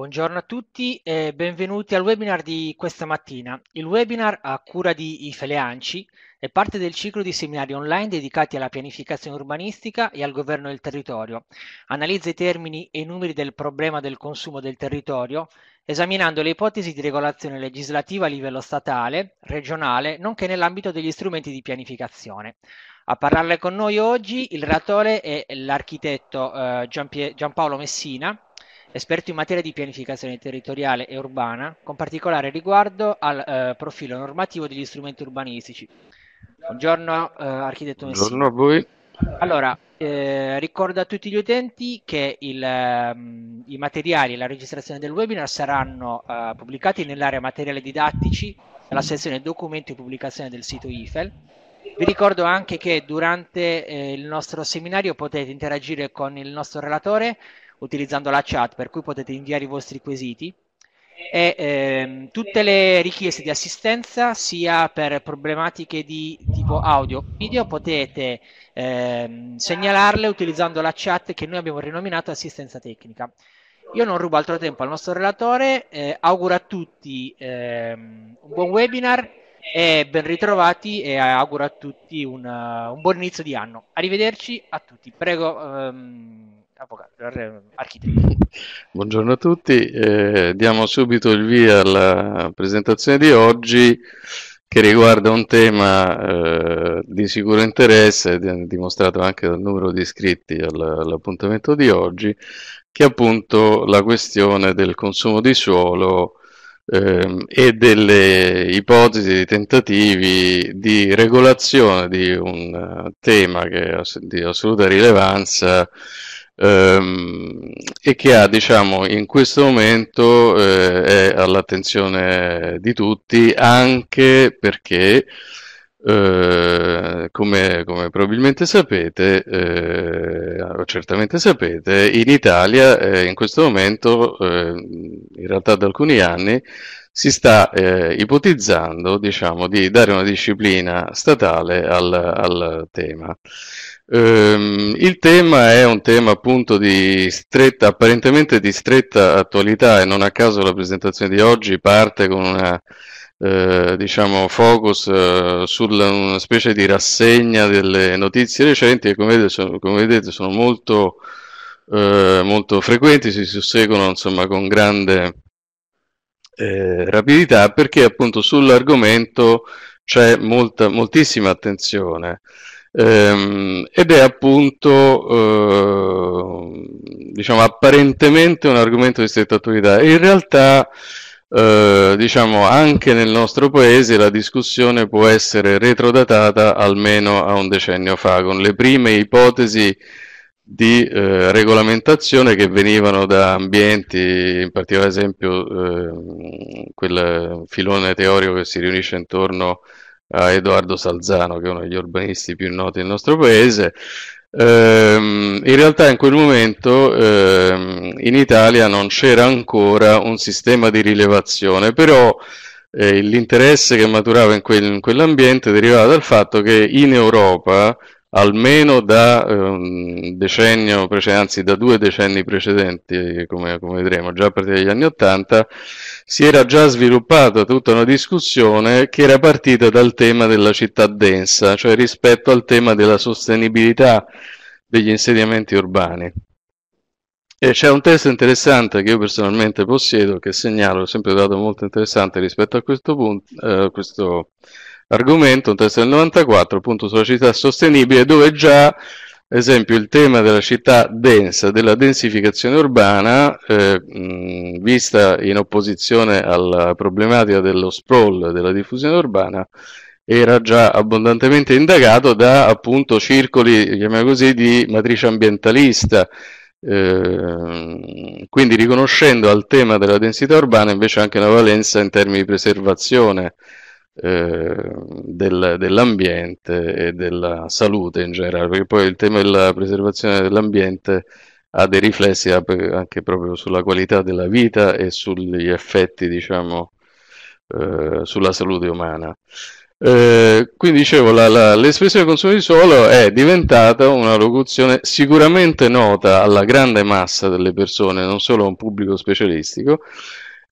Buongiorno a tutti e benvenuti al webinar di questa mattina. Il webinar a cura di Ifele è parte del ciclo di seminari online dedicati alla pianificazione urbanistica e al governo del territorio. Analizza i termini e i numeri del problema del consumo del territorio, esaminando le ipotesi di regolazione legislativa a livello statale, regionale, nonché nell'ambito degli strumenti di pianificazione. A parlarle con noi oggi il relatore è l'architetto eh, Giampaolo Messina, esperto in materia di pianificazione territoriale e urbana, con particolare riguardo al eh, profilo normativo degli strumenti urbanistici. Buongiorno, eh, architetto Messina. Buongiorno a voi. Allora, eh, ricordo a tutti gli utenti che il, um, i materiali e la registrazione del webinar saranno uh, pubblicati nell'area materiali didattici, nella sezione documenti e pubblicazione del sito IFEL. Vi ricordo anche che durante eh, il nostro seminario potete interagire con il nostro relatore utilizzando la chat, per cui potete inviare i vostri quesiti. E ehm, tutte le richieste di assistenza, sia per problematiche di tipo audio o video, potete ehm, segnalarle utilizzando la chat che noi abbiamo rinominato assistenza tecnica. Io non rubo altro tempo al nostro relatore, eh, auguro a tutti ehm, un buon webinar e ben ritrovati e auguro a tutti un, un buon inizio di anno. Arrivederci a tutti. Prego. Um avvocato, eh, architetto. Buongiorno a tutti, eh, diamo subito il via alla presentazione di oggi che riguarda un tema eh, di sicuro interesse, dimostrato anche dal numero di iscritti all'appuntamento di oggi, che è appunto la questione del consumo di suolo ehm, e delle ipotesi di tentativi di regolazione di un eh, tema che è di assoluta rilevanza ehm, e che ha, diciamo, in questo momento eh, è all'attenzione di tutti, anche perché, eh, come, come, probabilmente sapete, eh, o certamente sapete, in Italia eh, in questo momento, eh, in realtà da alcuni anni, si sta eh, ipotizzando diciamo, di dare una disciplina statale al, al tema. Ehm, il tema è un tema appunto di stretta, apparentemente di stretta attualità e non a caso la presentazione di oggi parte con una eh, diciamo focus eh, su una specie di rassegna delle notizie recenti che come vedete sono, come vedete, sono molto, eh, molto frequenti, si susseguono insomma con grande eh, rapidità perché appunto sull'argomento c'è molta, moltissima attenzione ehm, ed è appunto, eh, diciamo, apparentemente un argomento di statualità. In realtà, eh, diciamo, anche nel nostro paese la discussione può essere retrodatata almeno a un decennio fa, con le prime ipotesi di eh, regolamentazione che venivano da ambienti, in particolare esempio eh, quel filone teorico che si riunisce intorno a Edoardo Salzano, che è uno degli urbanisti più noti del nostro paese. Ehm, in realtà in quel momento ehm, in Italia non c'era ancora un sistema di rilevazione, però eh, l'interesse che maturava in, quel, in quell'ambiente derivava dal fatto che in Europa almeno da un ehm, decennio, anzi da due decenni precedenti, come, come vedremo, già a partire dagli anni Ottanta, si era già sviluppata tutta una discussione che era partita dal tema della città densa, cioè rispetto al tema della sostenibilità degli insediamenti urbani. E c'è un testo interessante che io personalmente possiedo, che segnalo, ho sempre dato molto interessante rispetto a questo, punto, eh, questo argomento, un testo del 94, appunto sulla città sostenibile, dove già esempio il tema della città densa, della densificazione urbana, eh, mh, vista in opposizione alla problematica dello sprawl, della diffusione urbana, era già abbondantemente indagato da appunto circoli, chiamiamo così, di matrice ambientalista, eh, quindi riconoscendo al tema della densità urbana invece anche una valenza in termini di preservazione eh, del, dell'ambiente e della salute in generale, perché poi il tema della preservazione dell'ambiente ha dei riflessi anche proprio sulla qualità della vita e sugli effetti, diciamo, eh, sulla salute umana. Eh, quindi dicevo, la, la, l'espressione consumo di suolo è diventata una locuzione sicuramente nota alla grande massa delle persone, non solo a un pubblico specialistico,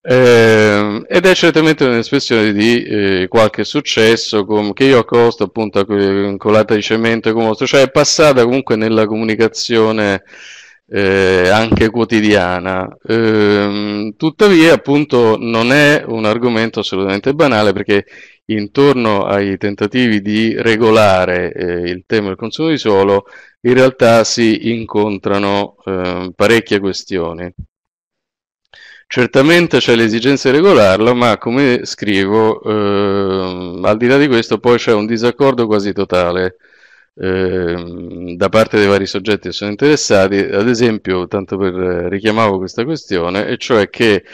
eh, ed è certamente un'espressione di eh, qualche successo com- che io accosto appunto a que- colata di cemento e comostro, cioè è passata comunque nella comunicazione eh, anche quotidiana. Ehm, tuttavia, appunto, non è un argomento assolutamente banale perché intorno ai tentativi di regolare eh, il tema del consumo di suolo in realtà si incontrano ehm, parecchie questioni. Certamente c'è l'esigenza di regolarlo, ma come scrivo, eh, al di là di questo poi c'è un disaccordo quasi totale eh, da parte dei vari soggetti che sono interessati, ad esempio, tanto per eh, richiamavo questa questione, e cioè che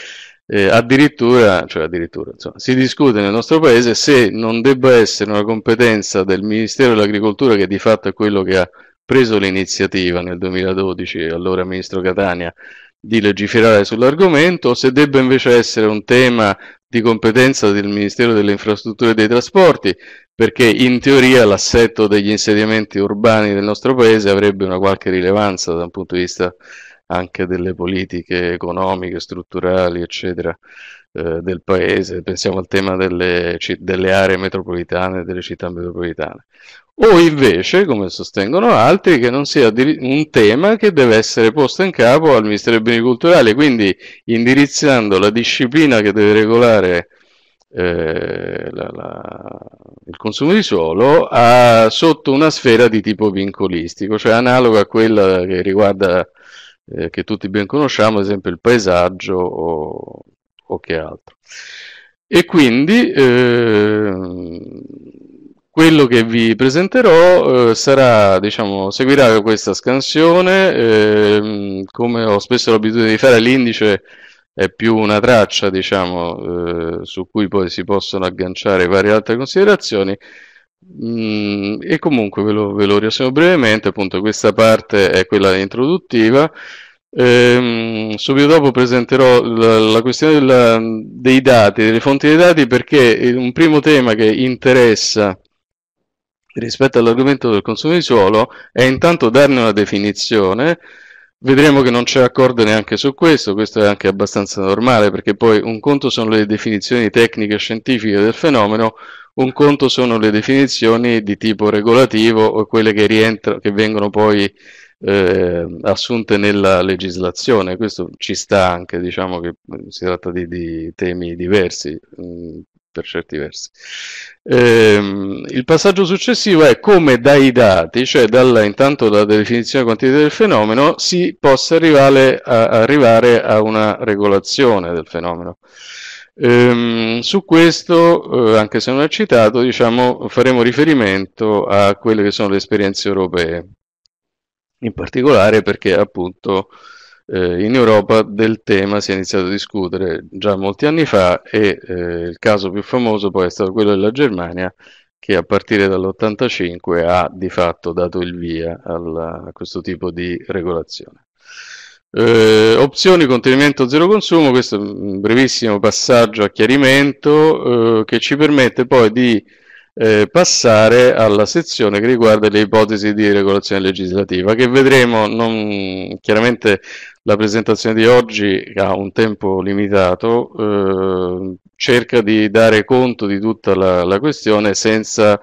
eh, addirittura, cioè addirittura insomma, si discute nel nostro paese se non debba essere una competenza del Ministero dell'Agricoltura, che di fatto è quello che ha preso l'iniziativa nel 2012, allora Ministro Catania, di legiferare sull'argomento, o se debba invece essere un tema di competenza del Ministero delle Infrastrutture e dei Trasporti, perché in teoria l'assetto degli insediamenti urbani del nostro paese avrebbe una qualche rilevanza da un punto di vista anche delle politiche economiche, strutturali, eccetera. Eh, del paese, pensiamo al tema delle, delle aree metropolitane, delle città metropolitane, o invece, come sostengono altri, che non sia un tema che deve essere posto in capo al Ministero dei Beni Culturali, quindi indirizzando la disciplina che deve regolare eh, la, la, il consumo di suolo a, sotto una sfera di tipo vincolistico, cioè analoga a quella che riguarda, eh, che tutti ben conosciamo, ad esempio il paesaggio o o che altro. E quindi eh, quello che vi presenterò eh, sarà, diciamo, seguirà questa scansione, eh, come ho spesso l'abitudine di fare, l'indice è più una traccia, diciamo, eh, su cui poi si possono agganciare varie altre considerazioni. Mm, e comunque ve lo, ve lo riassumo brevemente, appunto questa parte è quella introduttiva, Ehm, subito dopo presenterò la, la questione della, dei dati, delle fonti dei dati, perché eh, un primo tema che interessa rispetto all'argomento del consumo di suolo è intanto darne una definizione. Vedremo che non c'è accordo neanche su questo, questo è anche abbastanza normale perché poi un conto sono le definizioni tecniche e scientifiche del fenomeno, un conto sono le definizioni di tipo regolativo o quelle che, rientra, che vengono poi eh, assunte nella legislazione. Questo ci sta anche, diciamo che mm, si tratta di, di temi diversi mh, mm, per certi versi. Eh, il passaggio successivo è come dai dati, cioè dalla, intanto dalla definizione quantitativa del fenomeno, si possa arrivare a, arrivare a una regolazione del fenomeno. Ehm, su questo, eh, anche se non è citato, diciamo, faremo riferimento a quelle che sono le esperienze europee, in particolare perché appunto eh, in Europa del tema si è iniziato a discutere già molti anni fa e eh, il caso più famoso poi è stato quello della Germania che a partire dall'85 ha di fatto dato il via alla, a questo tipo di regolazione. Eh, opzioni contenimento zero consumo, questo è un brevissimo passaggio a chiarimento eh, che ci permette poi di eh, passare alla sezione che riguarda le ipotesi di regolazione legislativa, che vedremo, non, chiaramente la presentazione di oggi ha un tempo limitato, eh, cerca di dare conto di tutta la, la questione senza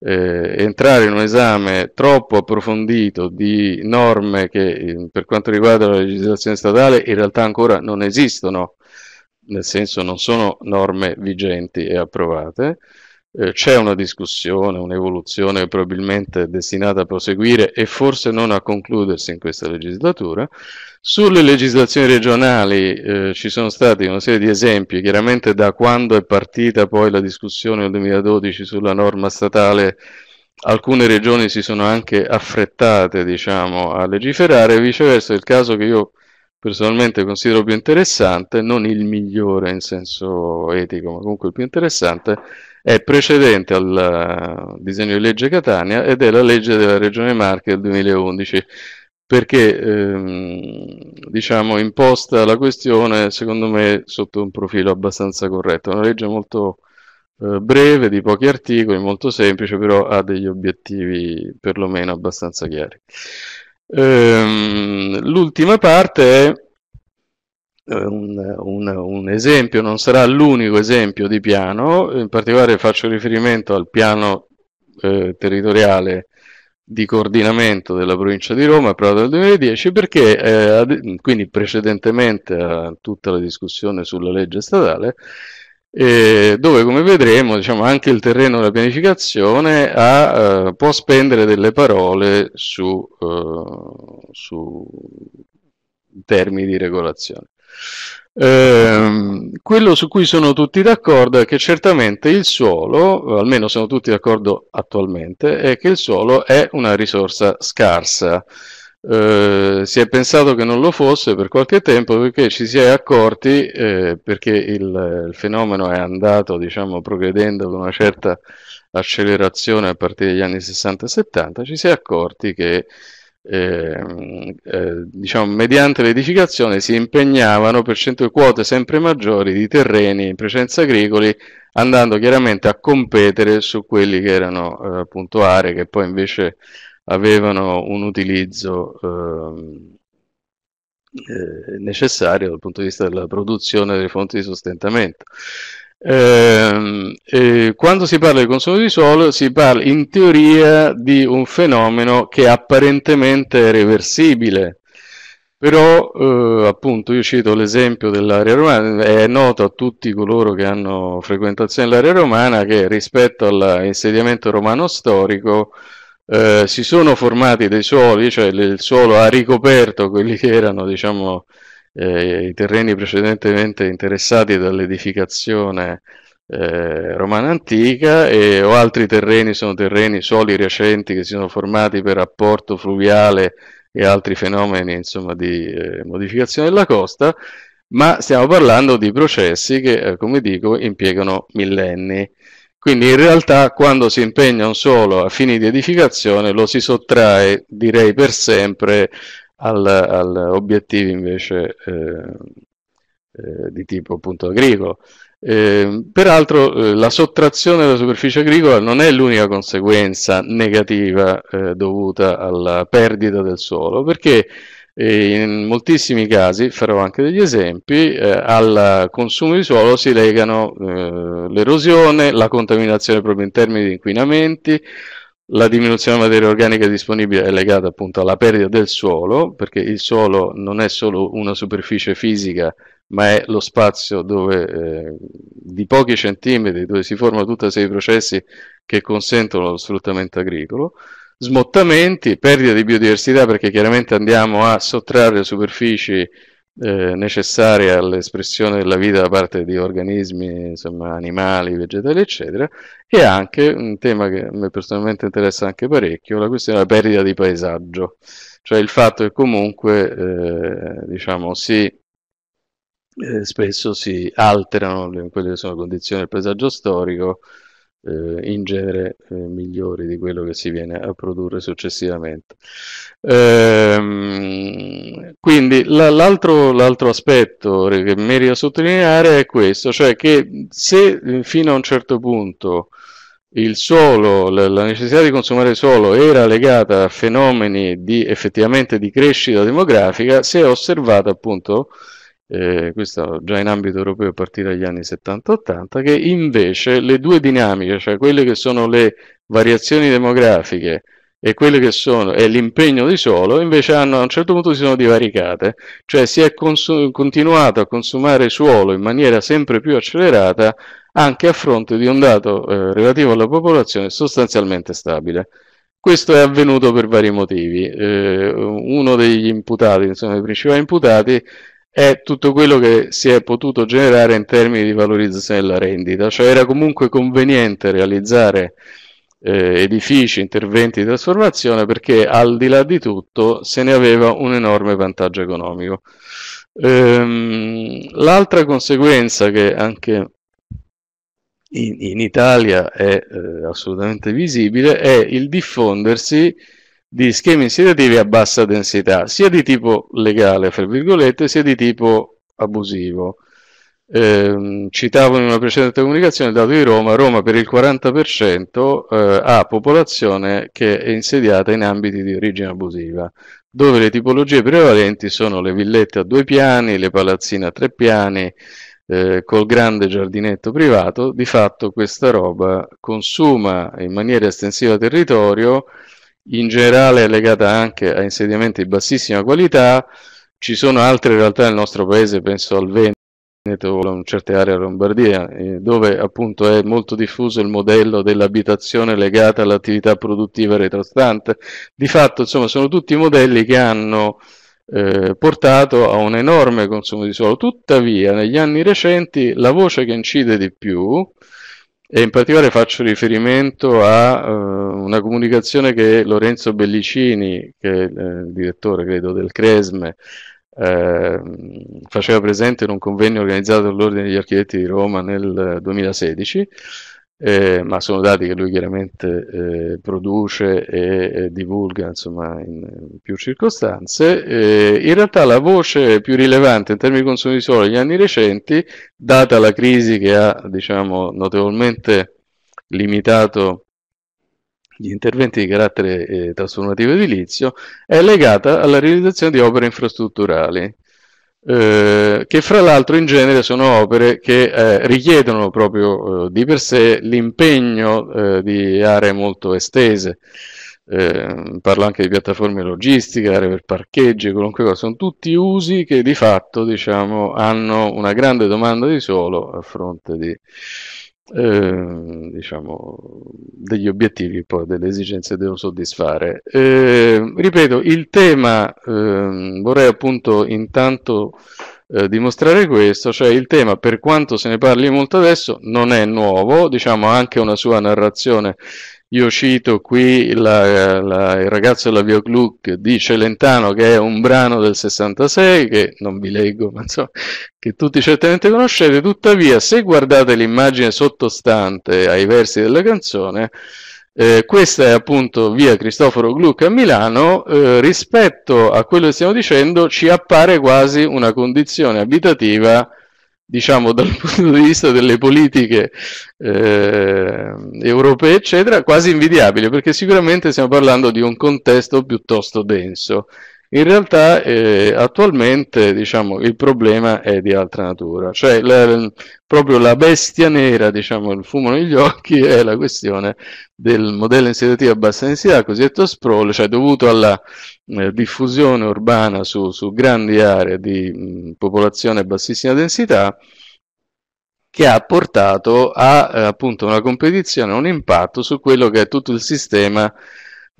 eh, entrare in un esame troppo approfondito di norme che eh, per quanto riguarda la legislazione statale in realtà ancora non esistono, nel senso non sono norme vigenti e approvate, eh, c'è una discussione, un'evoluzione probabilmente destinata a proseguire e forse non a concludersi in questa legislatura. Sulle legislazioni regionali eh, ci sono stati una serie di esempi, chiaramente da quando è partita poi la discussione nel 2012 sulla norma statale alcune regioni si sono anche affrettate diciamo, a legiferare, viceversa il caso che io personalmente considero più interessante, non il migliore in senso etico, ma comunque il più interessante, è precedente al eh, disegno di legge Catania ed è la legge della Regione Marche del 2011 perché ehm, diciamo, imposta la questione secondo me sotto un profilo abbastanza corretto. È una legge molto eh, breve, di pochi articoli, molto semplice, però ha degli obiettivi perlomeno abbastanza chiari. Ehm, l'ultima parte è eh, un, un, un, esempio, non sarà l'unico esempio di piano, in particolare faccio riferimento al piano eh, territoriale di coordinamento della provincia di Roma approvato nel 2010 perché eh, ad, quindi precedentemente a tutta la discussione sulla legge statale eh, dove come vedremo diciamo, anche il terreno della pianificazione ha, eh, può spendere delle parole su, eh, su termini di regolazione. Eh, quello su cui sono tutti d'accordo è che certamente il suolo, almeno sono tutti d'accordo attualmente, è che il suolo è una risorsa scarsa. Eh, si è pensato che non lo fosse per qualche tempo perché ci si è accorti, eh, perché il, il, fenomeno è andato diciamo, progredendo con una certa accelerazione a partire dagli anni 60 e 70, ci si è accorti che Ehm, eh, diciamo, mediante l'edificazione si impegnavano per cento quote sempre maggiori di terreni in presenza agricoli, andando chiaramente a competere su quelli che erano eh, appunto aree che poi invece avevano un utilizzo ehm, eh, necessario dal punto di vista della produzione delle fonti di sostentamento. Eh, eh, quando si parla di consumo di suolo si parla in teoria di un fenomeno che apparentemente è reversibile, però eh, appunto io cito l'esempio dell'area romana, è noto a tutti coloro che hanno frequentazione dell'area romana che rispetto all'insediamento romano storico eh, si sono formati dei suoli, cioè il suolo ha ricoperto quelli che erano diciamo eh, i terreni precedentemente interessati dall'edificazione eh, romana antica e, o altri terreni sono terreni soli recenti che si sono formati per apporto fluviale e altri fenomeni insomma, di eh, modificazione della costa, ma stiamo parlando di processi che, eh, come dico, impiegano millenni. Quindi in realtà quando si impegna un suolo a fini di edificazione lo si sottrae, direi per sempre, al, al obiettivi invece eh, eh, di tipo appunto agricolo. Eh, peraltro eh, la sottrazione della superficie agricola non è l'unica conseguenza negativa eh, dovuta alla perdita del suolo, perché eh, in moltissimi casi, farò anche degli esempi, eh, al consumo di suolo si legano l'erosione, la contaminazione proprio in termini di inquinamenti, la diminuzione della materia organica disponibile è legata appunto alla perdita del suolo, perché il suolo non è solo una superficie fisica, ma è lo spazio dove, eh, di pochi centimetri dove si formano tutta serie di processi che consentono lo sfruttamento agricolo. Smottamenti, perdita di biodiversità perché chiaramente andiamo a sottrarre superfici eh, necessaria all'espressione della vita da parte di organismi, insomma, animali, vegetali, eccetera, e anche un tema che a me personalmente interessa anche parecchio, la questione della perdita di paesaggio, cioè il fatto che comunque, eh, diciamo, si eh, spesso si alterano le, quelle che sono le condizioni del paesaggio storico eh, in genere eh, migliori di quello che si viene a produrre successivamente. Ehm, quindi la, l'altro, l'altro, aspetto che merita sottolineare è questo, cioè che se eh, fino a un certo punto il suolo, la, necessità di consumare suolo era legata a fenomeni di, effettivamente di crescita demografica, si è osservata appunto eh, questo già in ambito europeo a partire dagli anni 70-80, che invece le due dinamiche, cioè quelle che sono le variazioni demografiche e quelle che sono e l'impegno di suolo, invece hanno, a un certo punto si sono divaricate, cioè si è consu- continuato a consumare suolo in maniera sempre più accelerata anche a fronte di un dato eh, relativo alla popolazione sostanzialmente stabile. Questo è avvenuto per vari motivi. Eh, uno degli imputati, insomma, dei principali imputati, è tutto quello che si è potuto generare in termini di valorizzazione della rendita, cioè era comunque conveniente realizzare eh, edifici, interventi di trasformazione perché al di là di tutto se ne aveva un enorme vantaggio economico. Ehm, l'altra conseguenza che anche in, in Italia è eh, assolutamente visibile è il diffondersi di schemi insediativi a bassa densità, sia di tipo legale, fra virgolette, sia di tipo abusivo. Eh, citavo in una precedente comunicazione il dato di Roma, Roma per il 40% eh, ha popolazione che è insediata in ambiti di origine abusiva, dove le tipologie prevalenti sono le villette a due piani, le palazzine a tre piani, eh, col grande giardinetto privato, di fatto questa roba consuma in maniera estensiva territorio, in generale è legata anche a insediamenti di bassissima qualità. Ci sono altre realtà nel nostro paese, penso al Veneto o in certe aree della Lombardia, eh, dove appunto è molto diffuso il modello dell'abitazione legata all'attività produttiva retrostante. Di fatto, insomma, sono tutti modelli che hanno eh, portato a un enorme consumo di suolo. Tuttavia, negli anni recenti, la voce che incide di più e in particolare faccio riferimento a uh, una comunicazione che Lorenzo Bellicini, che è il eh, direttore credo del Cresme, eh, faceva presente in un convegno organizzato dall'Ordine degli Architetti di Roma nel 2016 eh, eh, ma sono dati che lui chiaramente eh, produce e, e, divulga insomma, in più circostanze. Eh, in realtà la voce più rilevante in termini di consumo di suolo negli anni recenti, data la crisi che ha diciamo, notevolmente limitato gli interventi di carattere eh, trasformativo edilizio, è legata alla realizzazione di opere infrastrutturali. Eh, che fra l'altro in genere sono opere che eh, richiedono proprio eh, di per sé l'impegno eh, di aree molto estese. Eh, parlo anche di piattaforme logistiche, aree per parcheggi, qualunque cosa, sono tutti usi che di fatto diciamo, hanno una grande domanda di suolo a fronte di, Ehm, diciamo, degli obiettivi, poi delle esigenze devo soddisfare. Eh, ripeto, il tema, eh, vorrei appunto intanto eh, dimostrare questo, cioè il tema per quanto se ne parli molto adesso non è nuovo, diciamo anche una sua narrazione io cito qui la, la, il ragazzo della Via Gluck di Celentano, che è un brano del 66, che non vi leggo, ma insomma, che tutti certamente conoscete. Tuttavia, se guardate l'immagine sottostante ai versi della canzone, eh, questa è appunto via Cristoforo Gluck a Milano, eh, rispetto a quello che stiamo dicendo ci appare quasi una condizione abitativa diciamo dal punto di vista delle politiche eh, europee, eccetera, quasi invidiabile, perché sicuramente stiamo parlando di un contesto piuttosto denso in realtà eh, attualmente diciamo, il problema è di altra natura, cioè la, proprio la bestia nera, diciamo, il fumo negli occhi, è la questione del modello insediativo a bassa densità, cosiddetto sprawl, cioè dovuto alla eh, diffusione urbana su, su, grandi aree di mh, popolazione a bassissima densità, che ha portato a eh, appunto una competizione, un impatto su quello che è tutto il sistema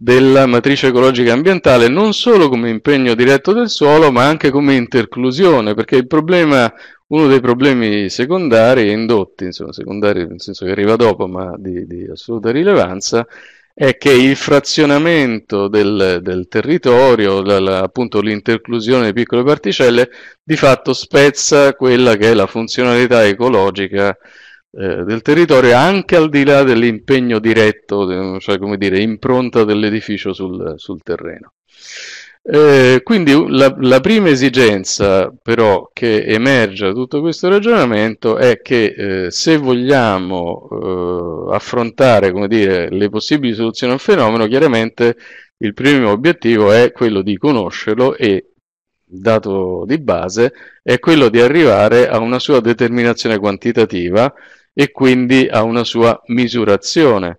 della matrice ecologica e ambientale non solo come impegno diretto del suolo ma anche come interclusione perché problema, uno dei problemi secondari indotti, insomma secondari nel senso che arriva dopo ma di, di assoluta rilevanza è che il frazionamento del, del territorio, la, la, appunto l'interclusione di piccole particelle di fatto spezza quella che è la funzionalità ecologica eh, del territorio anche al di là dell'impegno diretto, cioè come dire, impronta dell'edificio sul, sul terreno. Eh, quindi la, la, prima esigenza però che emerge da tutto questo ragionamento è che eh, se vogliamo eh, affrontare dire, le possibili soluzioni a un fenomeno, chiaramente il primo obiettivo è quello di conoscerlo e, dato di base, è quello di arrivare a una sua determinazione quantitativa e quindi ha una sua misurazione.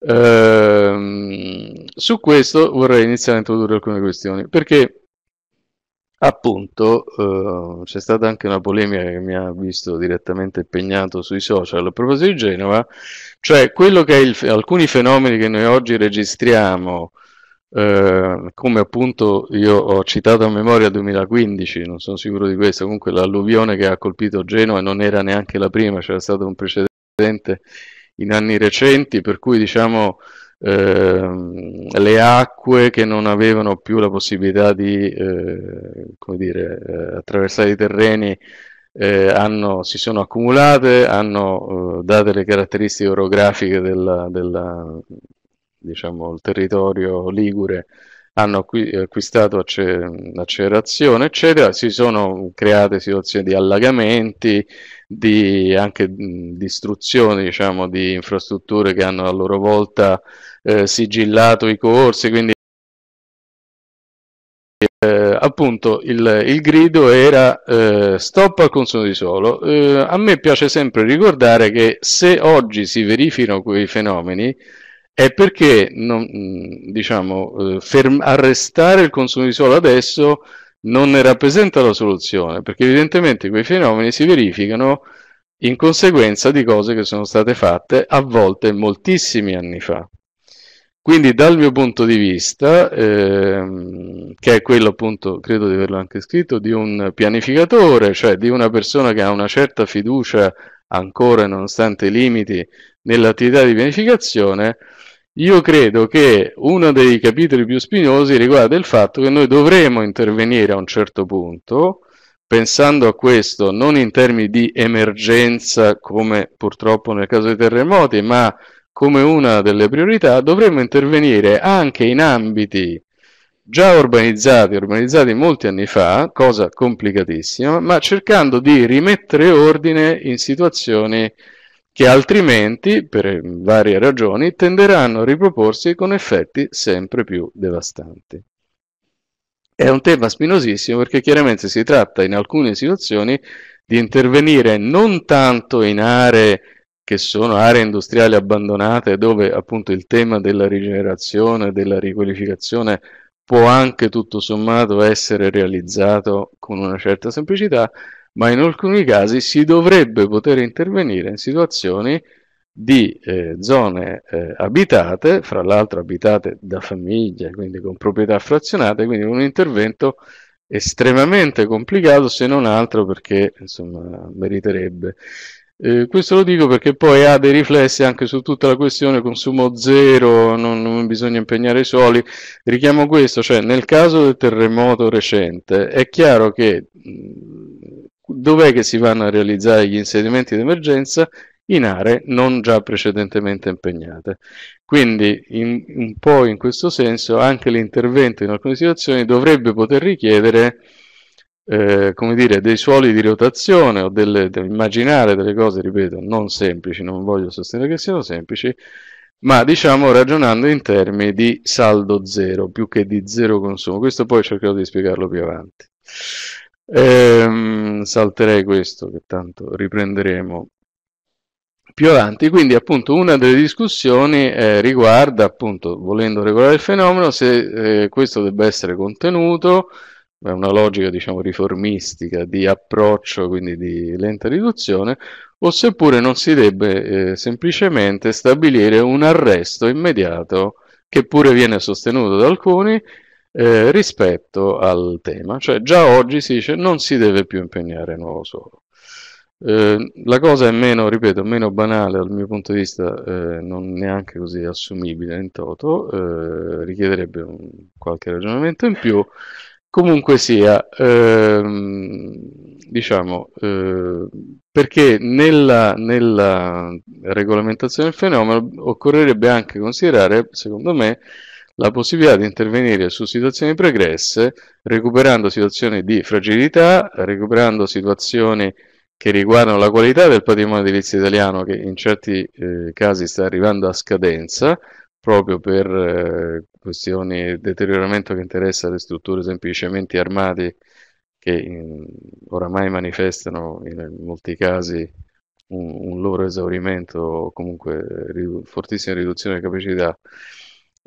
Ehm, su questo vorrei iniziare a introdurre alcune questioni, perché appunto eh, c'è stata anche una polemica che mi ha visto direttamente impegnato sui social a proposito di Genova, cioè quello che è il, alcuni fenomeni che noi oggi registriamo Ehm, come appunto io ho citato a memoria 2015, non sono sicuro di questo, comunque l'alluvione che ha colpito Genova non era neanche la prima, c'era stato un precedente in anni recenti, per cui diciamo eh, le acque che non avevano più la possibilità di eh, come dire, eh, attraversare i terreni eh, hanno, si sono accumulate, hanno eh, date le caratteristiche orografiche della, della, diciamo, il territorio ligure hanno acquistato accelerazione, eccetera, si sono create situazioni di allagamenti, di anche distruzioni diciamo, di infrastrutture che hanno a loro volta eh, sigillato i corsi, quindi eh, appunto il, il, grido era eh, stop al consumo di suolo. Eh, a me piace sempre ricordare che se oggi si verificano quei fenomeni, è perché non, mm, diciamo, eh, ferm- arrestare il consumo di suolo adesso non ne rappresenta la soluzione, perché evidentemente quei fenomeni si verificano in conseguenza di cose che sono state fatte a volte moltissimi anni fa. Quindi dal mio punto di vista, ehm, che è quello appunto, credo di averlo anche scritto, di un pianificatore, cioè di una persona che ha una certa fiducia ancora nonostante i limiti nell'attività di pianificazione, io credo che uno dei capitoli più spinosi riguarda il fatto che noi dovremo intervenire a un certo punto, pensando a questo non in termini di emergenza come purtroppo nel caso dei terremoti, ma come una delle priorità, dovremo intervenire anche in ambiti già urbanizzati, urbanizzati molti anni fa, cosa complicatissima, ma cercando di rimettere ordine in situazioni che altrimenti, per varie ragioni, tenderanno a riproporsi con effetti sempre più devastanti. È un tema spinosissimo perché chiaramente si tratta in alcune situazioni di intervenire non tanto in aree che sono aree industriali abbandonate dove appunto il tema della rigenerazione, della riqualificazione può anche tutto sommato essere realizzato con una certa semplicità, ma in alcuni casi si dovrebbe poter intervenire in situazioni di eh, zone eh, abitate, fra l'altro abitate da famiglie, quindi con proprietà frazionate, quindi un intervento estremamente complicato se non altro perché insomma meriterebbe. Eh, questo lo dico perché poi ha dei riflessi anche su tutta la questione consumo zero, non, non bisogna impegnare i suoli. Richiamo questo, cioè nel caso del terremoto recente è chiaro che mh, dov'è che si vanno a realizzare gli insediamenti d'emergenza? In aree non già precedentemente impegnate. Quindi, in, un po' in questo senso, anche l'intervento in alcune situazioni dovrebbe poter richiedere eh, come dire, dei suoli di rotazione o delle, immaginare delle cose, ripeto, non semplici, non voglio sostenere che siano semplici, ma diciamo ragionando in termini di saldo zero più che di zero consumo. Questo poi cercherò di spiegarlo più avanti. Ehm, salterei questo che tanto riprenderemo più avanti. Quindi, appunto, una delle discussioni eh, riguarda, appunto, volendo regolare il fenomeno, se eh, questo debba essere contenuto, è una logica, diciamo, riformistica di approccio, quindi di lenta riduzione, o seppure non si debba eh, semplicemente stabilire un arresto immediato che pure viene sostenuto da alcuni eh, rispetto al tema. Cioè già oggi si dice non si deve più impegnare nuovo solo. Eh, la cosa è meno, ripeto, meno banale dal mio punto di vista, eh, non neanche così assumibile in toto, eh, richiederebbe un, qualche ragionamento in più. Comunque sia, ehm, diciamo, eh, perché nella, nella regolamentazione del fenomeno occorrerebbe anche considerare, secondo me, la possibilità di intervenire su situazioni pregresse, recuperando situazioni di fragilità, recuperando situazioni che riguardano la qualità del patrimonio edilizio italiano che in certi eh, casi sta arrivando a scadenza proprio per eh, questioni di deterioramento che interessa le strutture semplicemente armate che in, oramai manifestano in molti casi un, un loro esaurimento o comunque ridu fortissima riduzione di capacità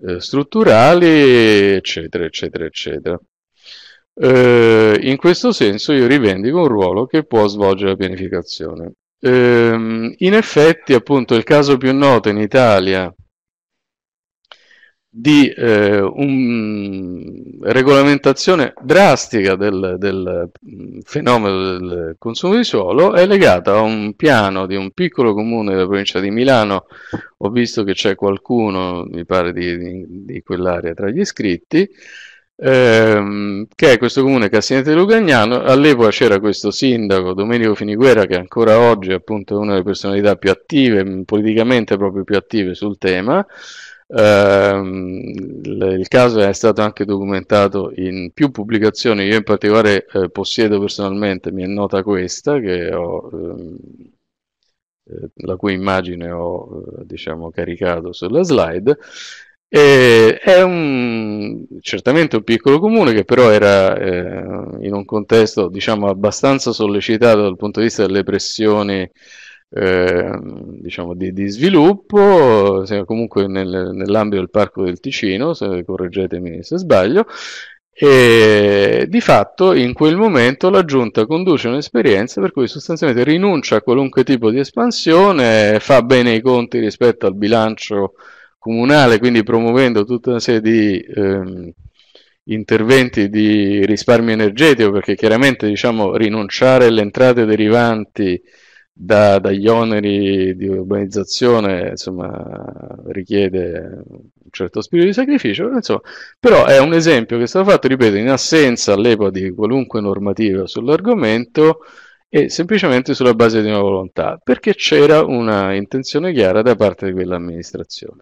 eh, strutturali, eccetera, eccetera, eccetera. Eh, in questo senso io rivendico un ruolo che può svolgere la pianificazione. Eh, in effetti, appunto, il caso più noto in Italia di eh, una regolamentazione drastica del, del, mm, fenomeno del consumo di suolo è legata a un piano di un piccolo comune della provincia di Milano. Ho visto che c'è qualcuno, mi pare, di, di, di quell'area tra gli iscritti. Ehm, che è questo comune Cassinete Lugagnano, all'epoca c'era questo sindaco Domenico Finiguera che ancora oggi appunto, è una delle personalità più attive, politicamente proprio più attive sul tema, Ehm, il caso è stato anche documentato in più pubblicazioni, io in particolare eh, possiedo personalmente, mi è nota questa, che ho, ehm, eh, la cui immagine ho eh, diciamo, caricato sulla slide. E è un, certamente un piccolo comune che però era eh, in un contesto diciamo, abbastanza sollecitato dal punto di vista delle pressioni Ehm, diciamo di, di, sviluppo, comunque nel, nell'ambito del Parco del Ticino, se, correggetemi se sbaglio, e di fatto in quel momento la giunta conduce un'esperienza per cui sostanzialmente rinuncia a qualunque tipo di espansione, fa bene i conti rispetto al bilancio comunale, quindi promuovendo tutta una serie di ehm, interventi di risparmio energetico, perché chiaramente diciamo, rinunciare alle entrate derivanti da, dagli oneri di urbanizzazione insomma, richiede un certo spirito di sacrificio, insomma, però è un esempio che è stato fatto, ripeto, in assenza all'epoca di qualunque normativa sull'argomento e semplicemente sulla base di una volontà, perché c'era una intenzione chiara da parte di quell'amministrazione.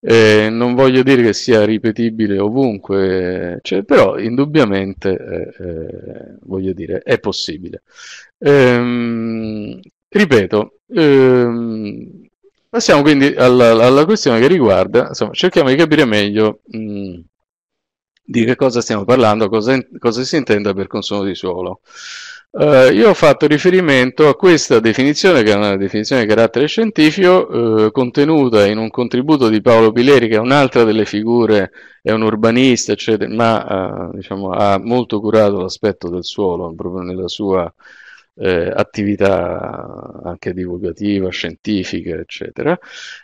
Eh, non voglio dire che sia ripetibile ovunque, cioè, però indubbiamente eh, eh, voglio dire, è possibile. Ehm, ripeto, ehm, passiamo quindi alla, alla, questione che riguarda, insomma, cerchiamo di capire meglio mh, di che cosa stiamo parlando, cosa, cosa, si intende per consumo di suolo. Eh, io ho fatto riferimento a questa definizione, che è una definizione di carattere scientifico, eh, contenuta in un contributo di Paolo Pileri, che è un'altra delle figure, è un urbanista, eccetera, ma eh, diciamo, ha molto curato l'aspetto del suolo proprio nella sua eh, attività anche divulgativa, scientifica, eccetera.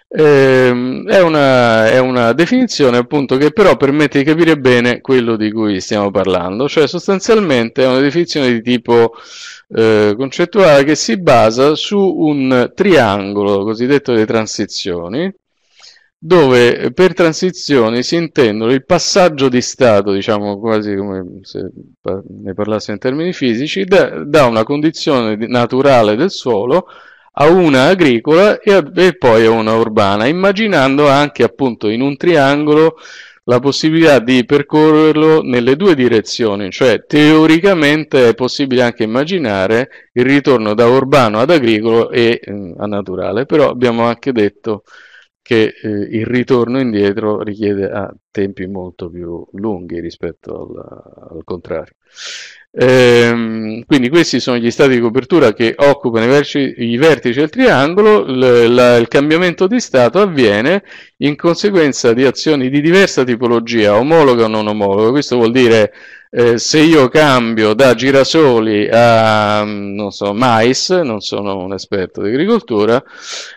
Eh, è, una, è, una, definizione appunto che però permette di capire bene quello di cui stiamo parlando, cioè sostanzialmente è una definizione di tipo eh, concettuale che si basa su un triangolo cosiddetto di transizioni, dove eh, per transizioni si intendono il passaggio di stato, diciamo quasi come se ne parlasse in termini fisici, da, da una condizione naturale del suolo a una agricola e, a, e, poi a una urbana, immaginando anche appunto in un triangolo la possibilità di percorrerlo nelle due direzioni, cioè teoricamente è possibile anche immaginare il ritorno da urbano ad agricolo e eh, a naturale, però abbiamo anche detto che eh, il ritorno indietro richiede a ah, tempi molto più lunghi rispetto al, al contrario. Ehm, quindi questi sono gli stati di copertura che occupano i, vertici, i vertici del triangolo, l, la, il cambiamento di stato avviene in conseguenza di azioni di diversa tipologia, omologa o non omologa, questo vuol dire eh, se io cambio da girasoli a non so, mais, non sono un esperto di agricoltura,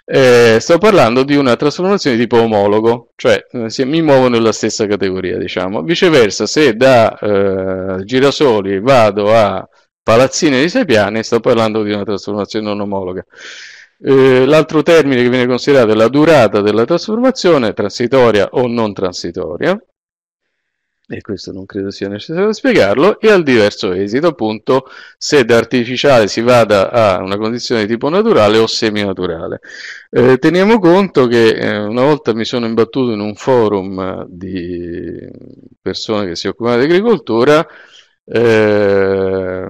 eh, sto parlando di una trasformazione di tipo omologo, cioè eh, mi muovo nella stessa categoria, diciamo. Viceversa, se da eh, girasoli vado a palazzine di sei piani, sto parlando di una trasformazione non omologa. Eh, l'altro termine che viene considerato è la durata della trasformazione, transitoria o non transitoria, e questo non credo sia necessario spiegarlo, e al diverso esito, appunto, se da artificiale si vada a una condizione di tipo naturale o seminaturale. Eh, teniamo conto che eh, una volta mi sono imbattuto in un forum eh, di persone che si occupano di agricoltura, eh,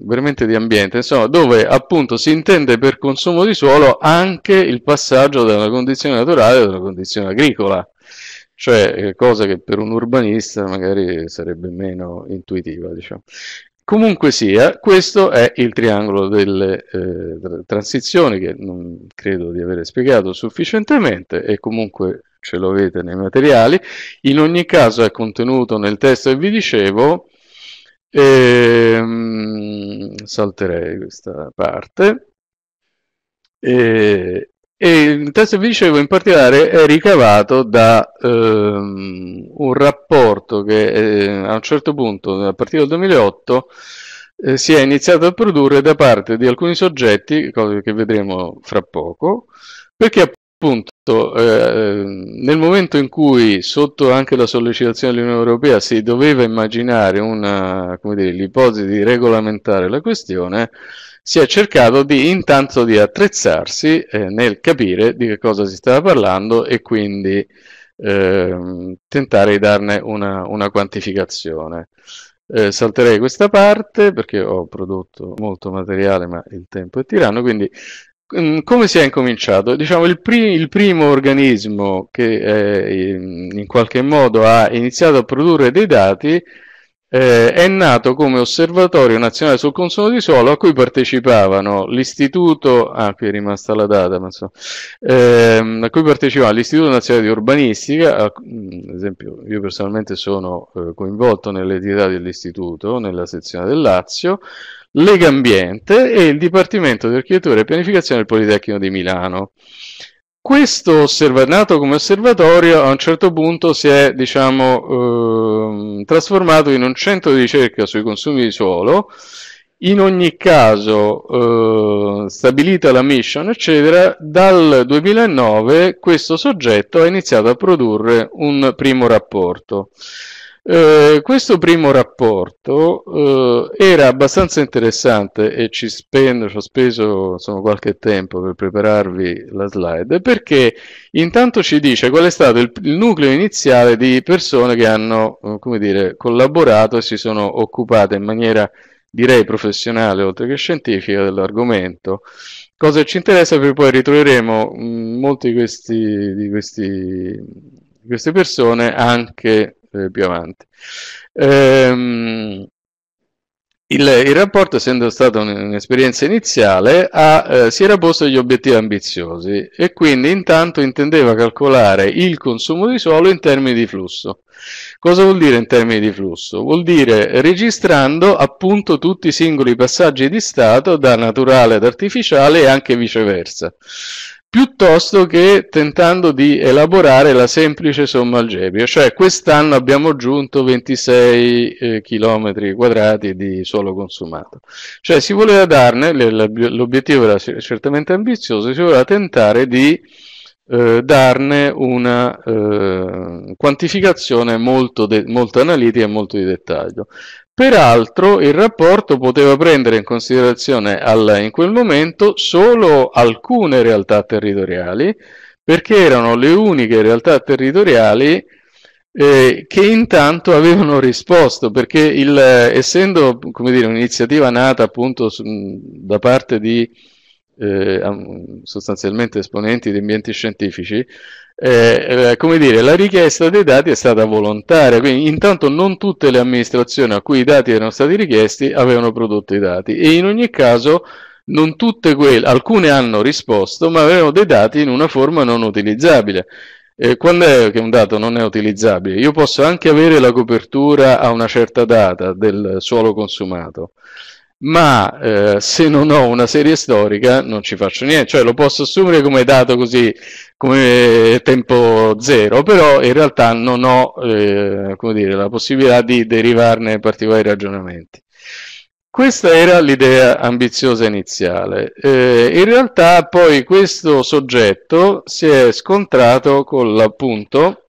veramente di ambiente, insomma, dove appunto si intende per consumo di suolo anche il passaggio da una condizione naturale ad una condizione agricola cioè eh, cosa che per un urbanista magari sarebbe meno intuitiva, diciamo. Comunque sia, eh, questo è il triangolo delle eh, transizioni che non credo di aver spiegato sufficientemente e comunque ce lo avete nei materiali. In ogni caso è contenuto nel testo che vi dicevo, e, ehm, salterei questa parte. E, e il testo che vi dicevo in particolare è ricavato da ehm, un rapporto che eh, a un certo punto, a partire dal 2008, eh, si è iniziato a produrre da parte di alcuni soggetti, cose che vedremo fra poco, perché appunto eh, nel momento in cui, sotto anche la sollecitazione dell'Unione Europea, si doveva immaginare l'ipotesi di regolamentare la questione, si è cercato di intanto di attrezzarsi eh, nel capire di che cosa si stava parlando e quindi eh, tentare di darne una, una quantificazione. Eh, salterei questa parte perché ho prodotto molto materiale ma il tempo è tiranno, quindi mm, come si è incominciato? Diciamo il, pri- il primo organismo che eh, in qualche modo ha iniziato a produrre dei dati eh, è nato come Osservatorio Nazionale sul Consumo di Suolo a cui partecipavano l'Istituto, ah qui è rimasta la data, ma so, ehm, a cui partecipava l'Istituto Nazionale di Urbanistica, a, ad mm, esempio io personalmente sono eh, coinvolto nell'entità dell'Istituto, nella sezione del Lazio, Lega Ambiente e il Dipartimento di Architettura e Pianificazione del Politecnico di Milano. Questo osservatorio, come osservatorio, a un certo punto si è, diciamo, eh, trasformato in un centro di ricerca sui consumi di suolo. In ogni caso, eh, stabilita la mission, eccetera, dal 2009 questo soggetto ha iniziato a produrre un primo rapporto. Eh, questo primo rapporto eh, era abbastanza interessante e ci, spendo, ci ho speso insomma, qualche tempo per prepararvi la slide perché intanto ci dice qual è stato il, il nucleo iniziale di persone che hanno eh, dire, collaborato e si sono occupate in maniera direi professionale oltre che scientifica dell'argomento cosa ci interessa perché poi ritroveremo mm, molte di, questi, di, questi, di queste persone anche eh, più avanti. Ehm, il, il, rapporto, essendo stata un'esperienza iniziale, ha, eh, si era posto degli obiettivi ambiziosi e quindi intanto intendeva calcolare il consumo di suolo in termini di flusso. Cosa vuol dire in termini di flusso? Vuol dire registrando appunto tutti i singoli passaggi di stato da naturale ad artificiale e anche viceversa piuttosto che tentando di elaborare la semplice somma algebrica, cioè quest'anno abbiamo aggiunto 26 km eh, quadrati di suolo consumato. Cioè si voleva darne, l'obiettivo era certamente ambizioso, si voleva tentare di eh, darne una eh, quantificazione molto, molto analitica e molto di dettaglio. Peraltro il rapporto poteva prendere in considerazione al, in quel momento solo alcune realtà territoriali, perché erano le uniche realtà territoriali eh, che intanto avevano risposto, perché il, eh, essendo un'iniziativa nata appunto su, da parte di eh, sostanzialmente esponenti di ambienti scientifici, eh, eh, come dire, la richiesta dei dati è stata volontaria, quindi intanto non tutte le amministrazioni a cui i dati erano stati richiesti avevano prodotto i dati e in ogni caso non tutte quelle, alcune hanno risposto ma avevano dei dati in una forma non utilizzabile. Eh, quando è che un dato non è utilizzabile? Io posso anche avere la copertura a una certa data del suolo consumato, ma eh, se non ho una serie storica non ci faccio niente, cioè lo posso assumere come dato così, come eh, tempo zero, però in realtà non ho eh, dire, la possibilità di derivarne particolari ragionamenti. Questa era l'idea ambiziosa iniziale. Eh, in realtà poi questo soggetto si è scontrato con l'appunto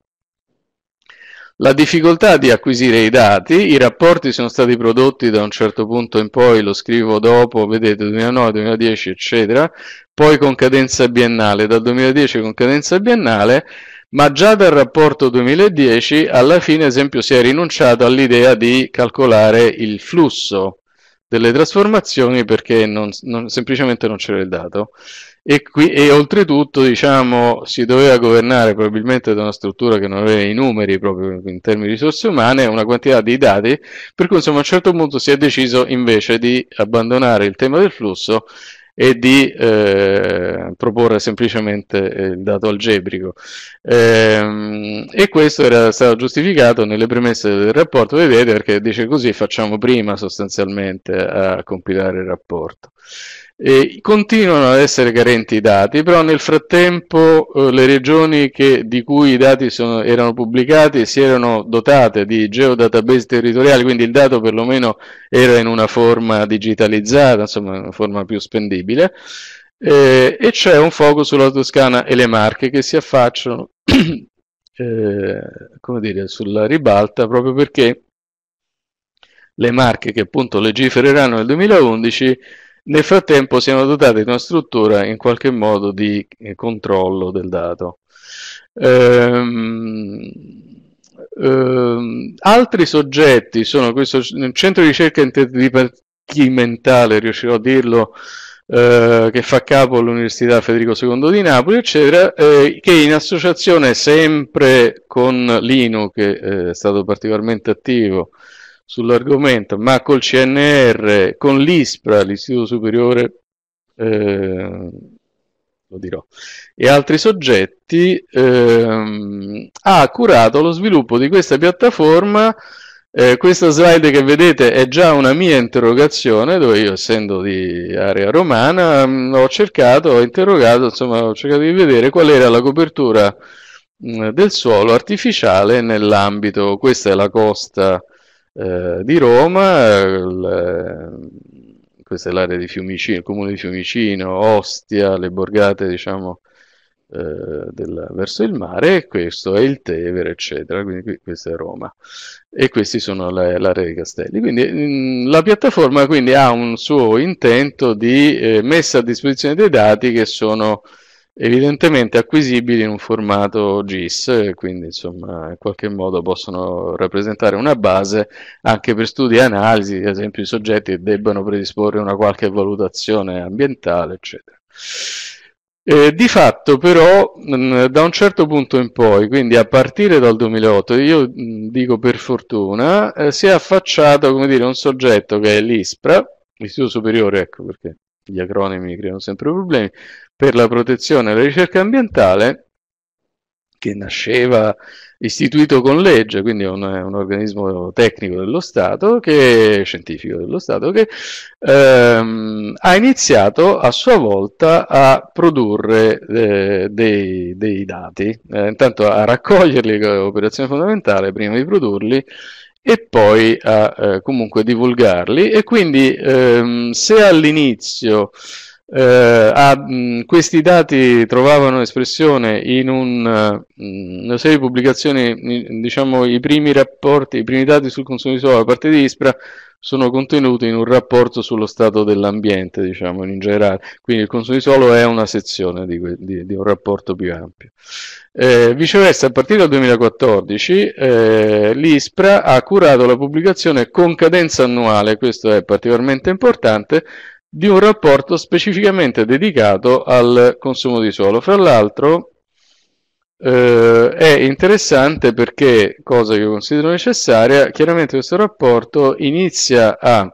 la difficoltà di acquisire i dati, i rapporti sono stati prodotti da un certo punto in poi, lo scrivo dopo, vedete 2009, 2010 eccetera, poi con cadenza biennale, dal 2010 con cadenza biennale, ma già dal rapporto 2010 alla fine esempio si è rinunciato all'idea di calcolare il flusso delle trasformazioni perché non, non, semplicemente non c'era il dato e, qui, e, oltretutto diciamo, si doveva governare probabilmente da una struttura che non aveva i numeri proprio in termini di risorse umane, una quantità di dati, per cui insomma, a un certo punto si è deciso invece di abbandonare il tema del flusso e di eh, proporre semplicemente eh, il dato algebrico. Ehm, e questo era stato giustificato nelle premesse del rapporto, vedete, perché dice così facciamo prima sostanzialmente a compilare il rapporto. Eh, continuano ad essere carenti i dati, però nel frattempo eh, le regioni che, di cui i dati sono, erano pubblicati si erano dotate di geodatabase territoriali, quindi il dato perlomeno era in una forma digitalizzata, insomma in una forma più spendibile, eh, e c'è un focus sulla Toscana e le Marche che si affacciano eh, come dire, sulla ribalta proprio perché le Marche che appunto legifereranno nel 2011 nel frattempo siamo dotati di una struttura in qualche modo di eh, controllo del dato. Ehm, ehm, altri soggetti sono questo centro di ricerca interdipartimentale, riuscirò a dirlo, eh, che fa capo all'Università Federico II di Napoli, eccetera, eh, che in associazione sempre con l'INU, che eh, è stato particolarmente attivo, sull'argomento, ma col CNR, con l'ISPRA, l'Istituto Superiore, eh, lo dirò, e altri soggetti, eh, ha curato lo sviluppo di questa piattaforma. Eh, questa slide che vedete è già una mia interrogazione, dove io essendo di area romana mh, mm, ho cercato, ho interrogato, insomma ho cercato di vedere qual era la copertura mh, mm, del suolo artificiale nell'ambito, questa è la costa eh, di Roma, il, eh, questa è l'area di Fiumicino, il comune di Fiumicino, Ostia, le borgate diciamo eh, del, verso il mare, questo è il Tevere, eccetera, quindi qui, questa è Roma e questi sono l'area dei castelli. Quindi mh, mm, la piattaforma quindi, ha un suo intento di eh, messa a disposizione dei dati che sono evidentemente acquisibili in un formato GIS, quindi insomma in qualche modo possono rappresentare una base anche per studi e analisi, ad esempio i soggetti che debbano predisporre una qualche valutazione ambientale, eccetera. Eh, di fatto però mh, da un certo punto in poi, quindi a partire dal 2008, io mh, dico per fortuna, eh, si è affacciato come dire, un soggetto che è l'ISPRA, l'Istituto Superiore, ecco perché gli acronimi creano sempre problemi, per la protezione e la ricerca ambientale, che nasceva istituito con legge, quindi è un, un, organismo tecnico dello Stato, che, scientifico dello Stato, che ehm, ha iniziato a sua volta a produrre eh, dei, dei, dati, eh, intanto a raccoglierli, che operazione fondamentale, prima di produrli, e poi a eh, comunque divulgarli e quindi ehm, se all'inizio eh, mm, questi dati trovavano espressione in un, mm, una serie di pubblicazioni, diciamo i primi rapporti, i primi dati sul consumo di suolo da parte di Ispra, sono contenuti in un rapporto sullo stato dell'ambiente, diciamo in generale. Quindi il consumo di suolo è una sezione di, di, di un rapporto più ampio. Eh, viceversa, a partire dal 2014, eh, l'ISPRA ha curato la pubblicazione con cadenza annuale, questo è particolarmente importante, di un rapporto specificamente dedicato al consumo di suolo. Fra l'altro, Uh, è interessante perché, cosa che considero necessaria, chiaramente questo rapporto inizia a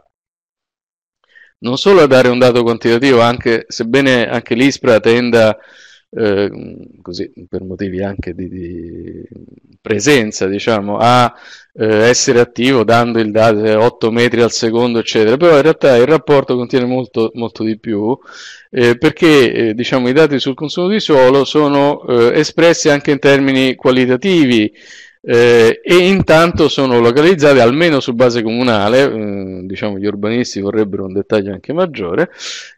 non solo a dare un dato quantitativo, anche sebbene anche l'ISPRA tenda eh, così, per motivi anche di, di presenza, diciamo, a eh, essere attivo dando il dato eh, 8 metri al secondo, eccetera. Però in realtà il rapporto contiene molto, molto di più, eh, perché eh, diciamo, i dati sul consumo di suolo sono espressi anche in termini qualitativi eh, e intanto sono localizzate almeno su base comunale, eh, diciamo gli urbanisti vorrebbero un dettaglio anche maggiore,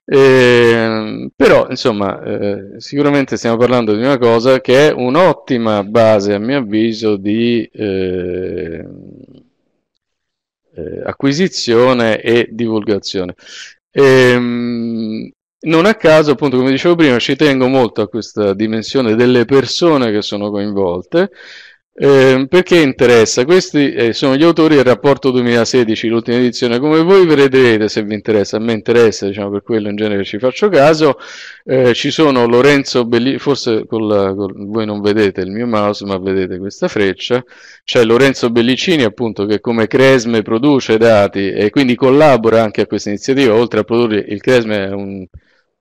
eh, però insomma eh, sicuramente stiamo parlando di una cosa che è un'ottima base a mio avviso di eh, eh, acquisizione e divulgazione. Ehm, non a caso, appunto, come dicevo prima, ci tengo molto a questa dimensione delle persone che sono coinvolte, eh, perché interessa? Questi eh, sono gli autori del rapporto 2016, l'ultima edizione. Come voi vedrete, se vi interessa, a me interessa, diciamo per quello in genere ci faccio caso. Eh, ci sono Lorenzo Bellini, forse col, col, voi non vedete il mio mouse, ma vedete questa freccia. C'è Lorenzo Bellicini, appunto, che come Cresme produce dati e quindi collabora anche a questa iniziativa. Oltre a produrre il Cresme, è un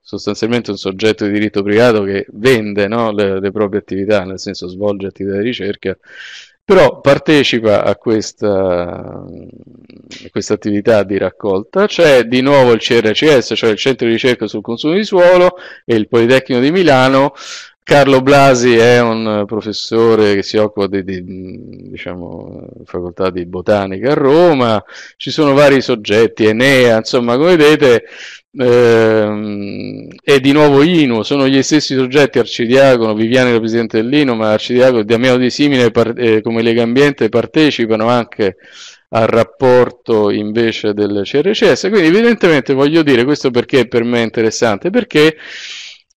sostanzialmente un soggetto di diritto privato che vende no, le, le, proprie attività, nel senso svolge attività di ricerca, però partecipa a questa, a questa attività di raccolta. C'è di nuovo il CRCS, cioè il Centro di Ricerca sul Consumo di Suolo e il Politecnico di Milano, Carlo Blasi è un professore che si occupa di, di diciamo, facoltà di botanica a Roma, ci sono vari soggetti, Enea, insomma, come vedete, ehm, e di nuovo Inu, sono gli stessi soggetti, Arcidiacono, Viviani era presidente dell'Inu, ma Arcidiacono e Damiano di Simile eh, come Lega Ambiente partecipano anche al rapporto invece del CRCS, quindi evidentemente voglio dire questo perché per me è interessante, perché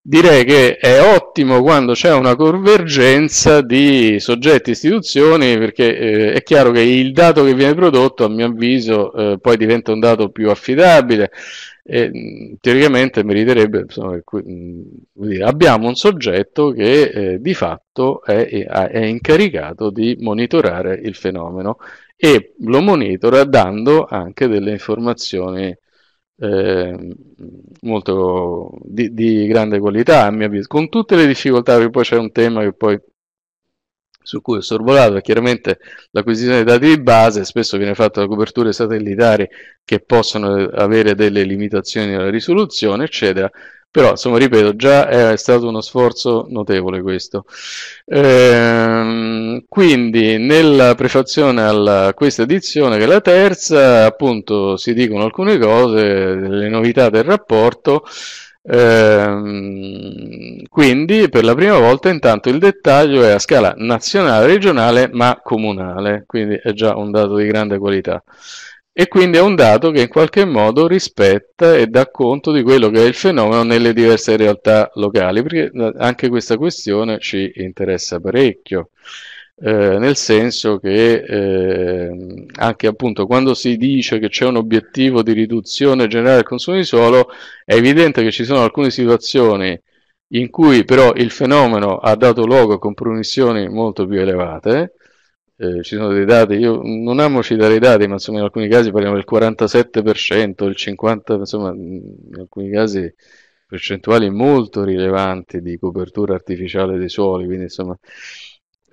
direi che è ottimo quando c'è una convergenza di soggetti e istituzioni perché eh, è chiaro che il dato che viene prodotto a mio avviso eh, poi diventa un dato più affidabile e mm, teoricamente meriterebbe insomma, mm, dire, abbiamo un soggetto che eh, di fatto è, è incaricato di monitorare il fenomeno e lo monitora dando anche delle informazioni eh, molto di, di, grande qualità, a mio avviso, con tutte le difficoltà, perché poi c'è un tema che poi su cui ho sorvolato, è chiaramente l'acquisizione dei dati di base, spesso viene fatta da coperture satellitari che possono avere delle limitazioni alla risoluzione, eccetera, però insomma ripeto già è stato uno sforzo notevole questo ehm, quindi nella prefazione a questa edizione che è la terza appunto si dicono alcune cose le novità del rapporto ehm, quindi per la prima volta intanto il dettaglio è a scala nazionale, regionale ma comunale quindi è già un dato di grande qualità e quindi è un dato che in qualche modo rispetta e dà conto di quello che è il fenomeno nelle diverse realtà locali, perché eh, anche questa questione ci interessa parecchio. Eh, nel senso che eh, anche appunto quando si dice che c'è un obiettivo di riduzione generale del consumo di suolo, è evidente che ci sono alcune situazioni in cui però il fenomeno ha dato luogo a compromissioni molto più elevate eh, ci sono dei dati, io non amo citare i dati, ma insomma in alcuni casi parliamo del 47%, il 50%, insomma in alcuni casi percentuali molto rilevanti di copertura artificiale dei suoli, quindi insomma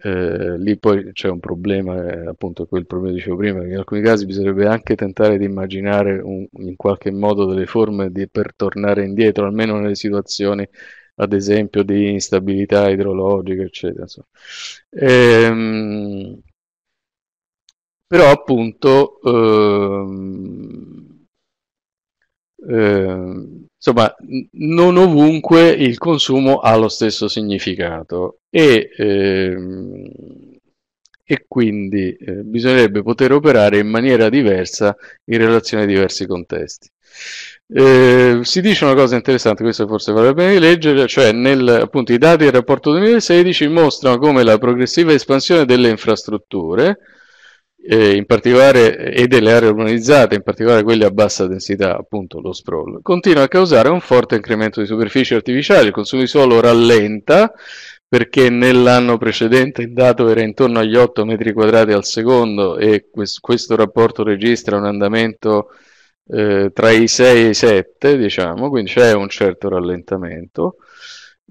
eh, lì poi c'è un problema, eh, appunto quel problema che dicevo prima, che in alcuni casi bisognerebbe anche tentare di immaginare un, in qualche modo delle forme di, per tornare indietro, almeno nelle situazioni ad esempio di instabilità idrologica, eccetera. Ehm, però appunto ehm, ehm, insomma non ovunque il consumo ha lo stesso significato e, ehm, e quindi eh, bisognerebbe poter operare in maniera diversa in relazione a diversi contesti. Eh, si dice una cosa interessante, questo forse vale la pena di leggere, cioè nel, appunto, i dati del rapporto 2016 mostrano come la progressiva espansione delle infrastrutture eh, in particolare, eh, e delle aree urbanizzate, in particolare quelle a bassa densità, appunto lo sprawl, continua a causare un forte incremento di superficie artificiali, il consumo di suolo rallenta perché nell'anno precedente il dato era intorno agli 8 metri quadrati al secondo e questo rapporto registra un andamento eh, tra i 6 e i 7, diciamo, quindi c'è un certo rallentamento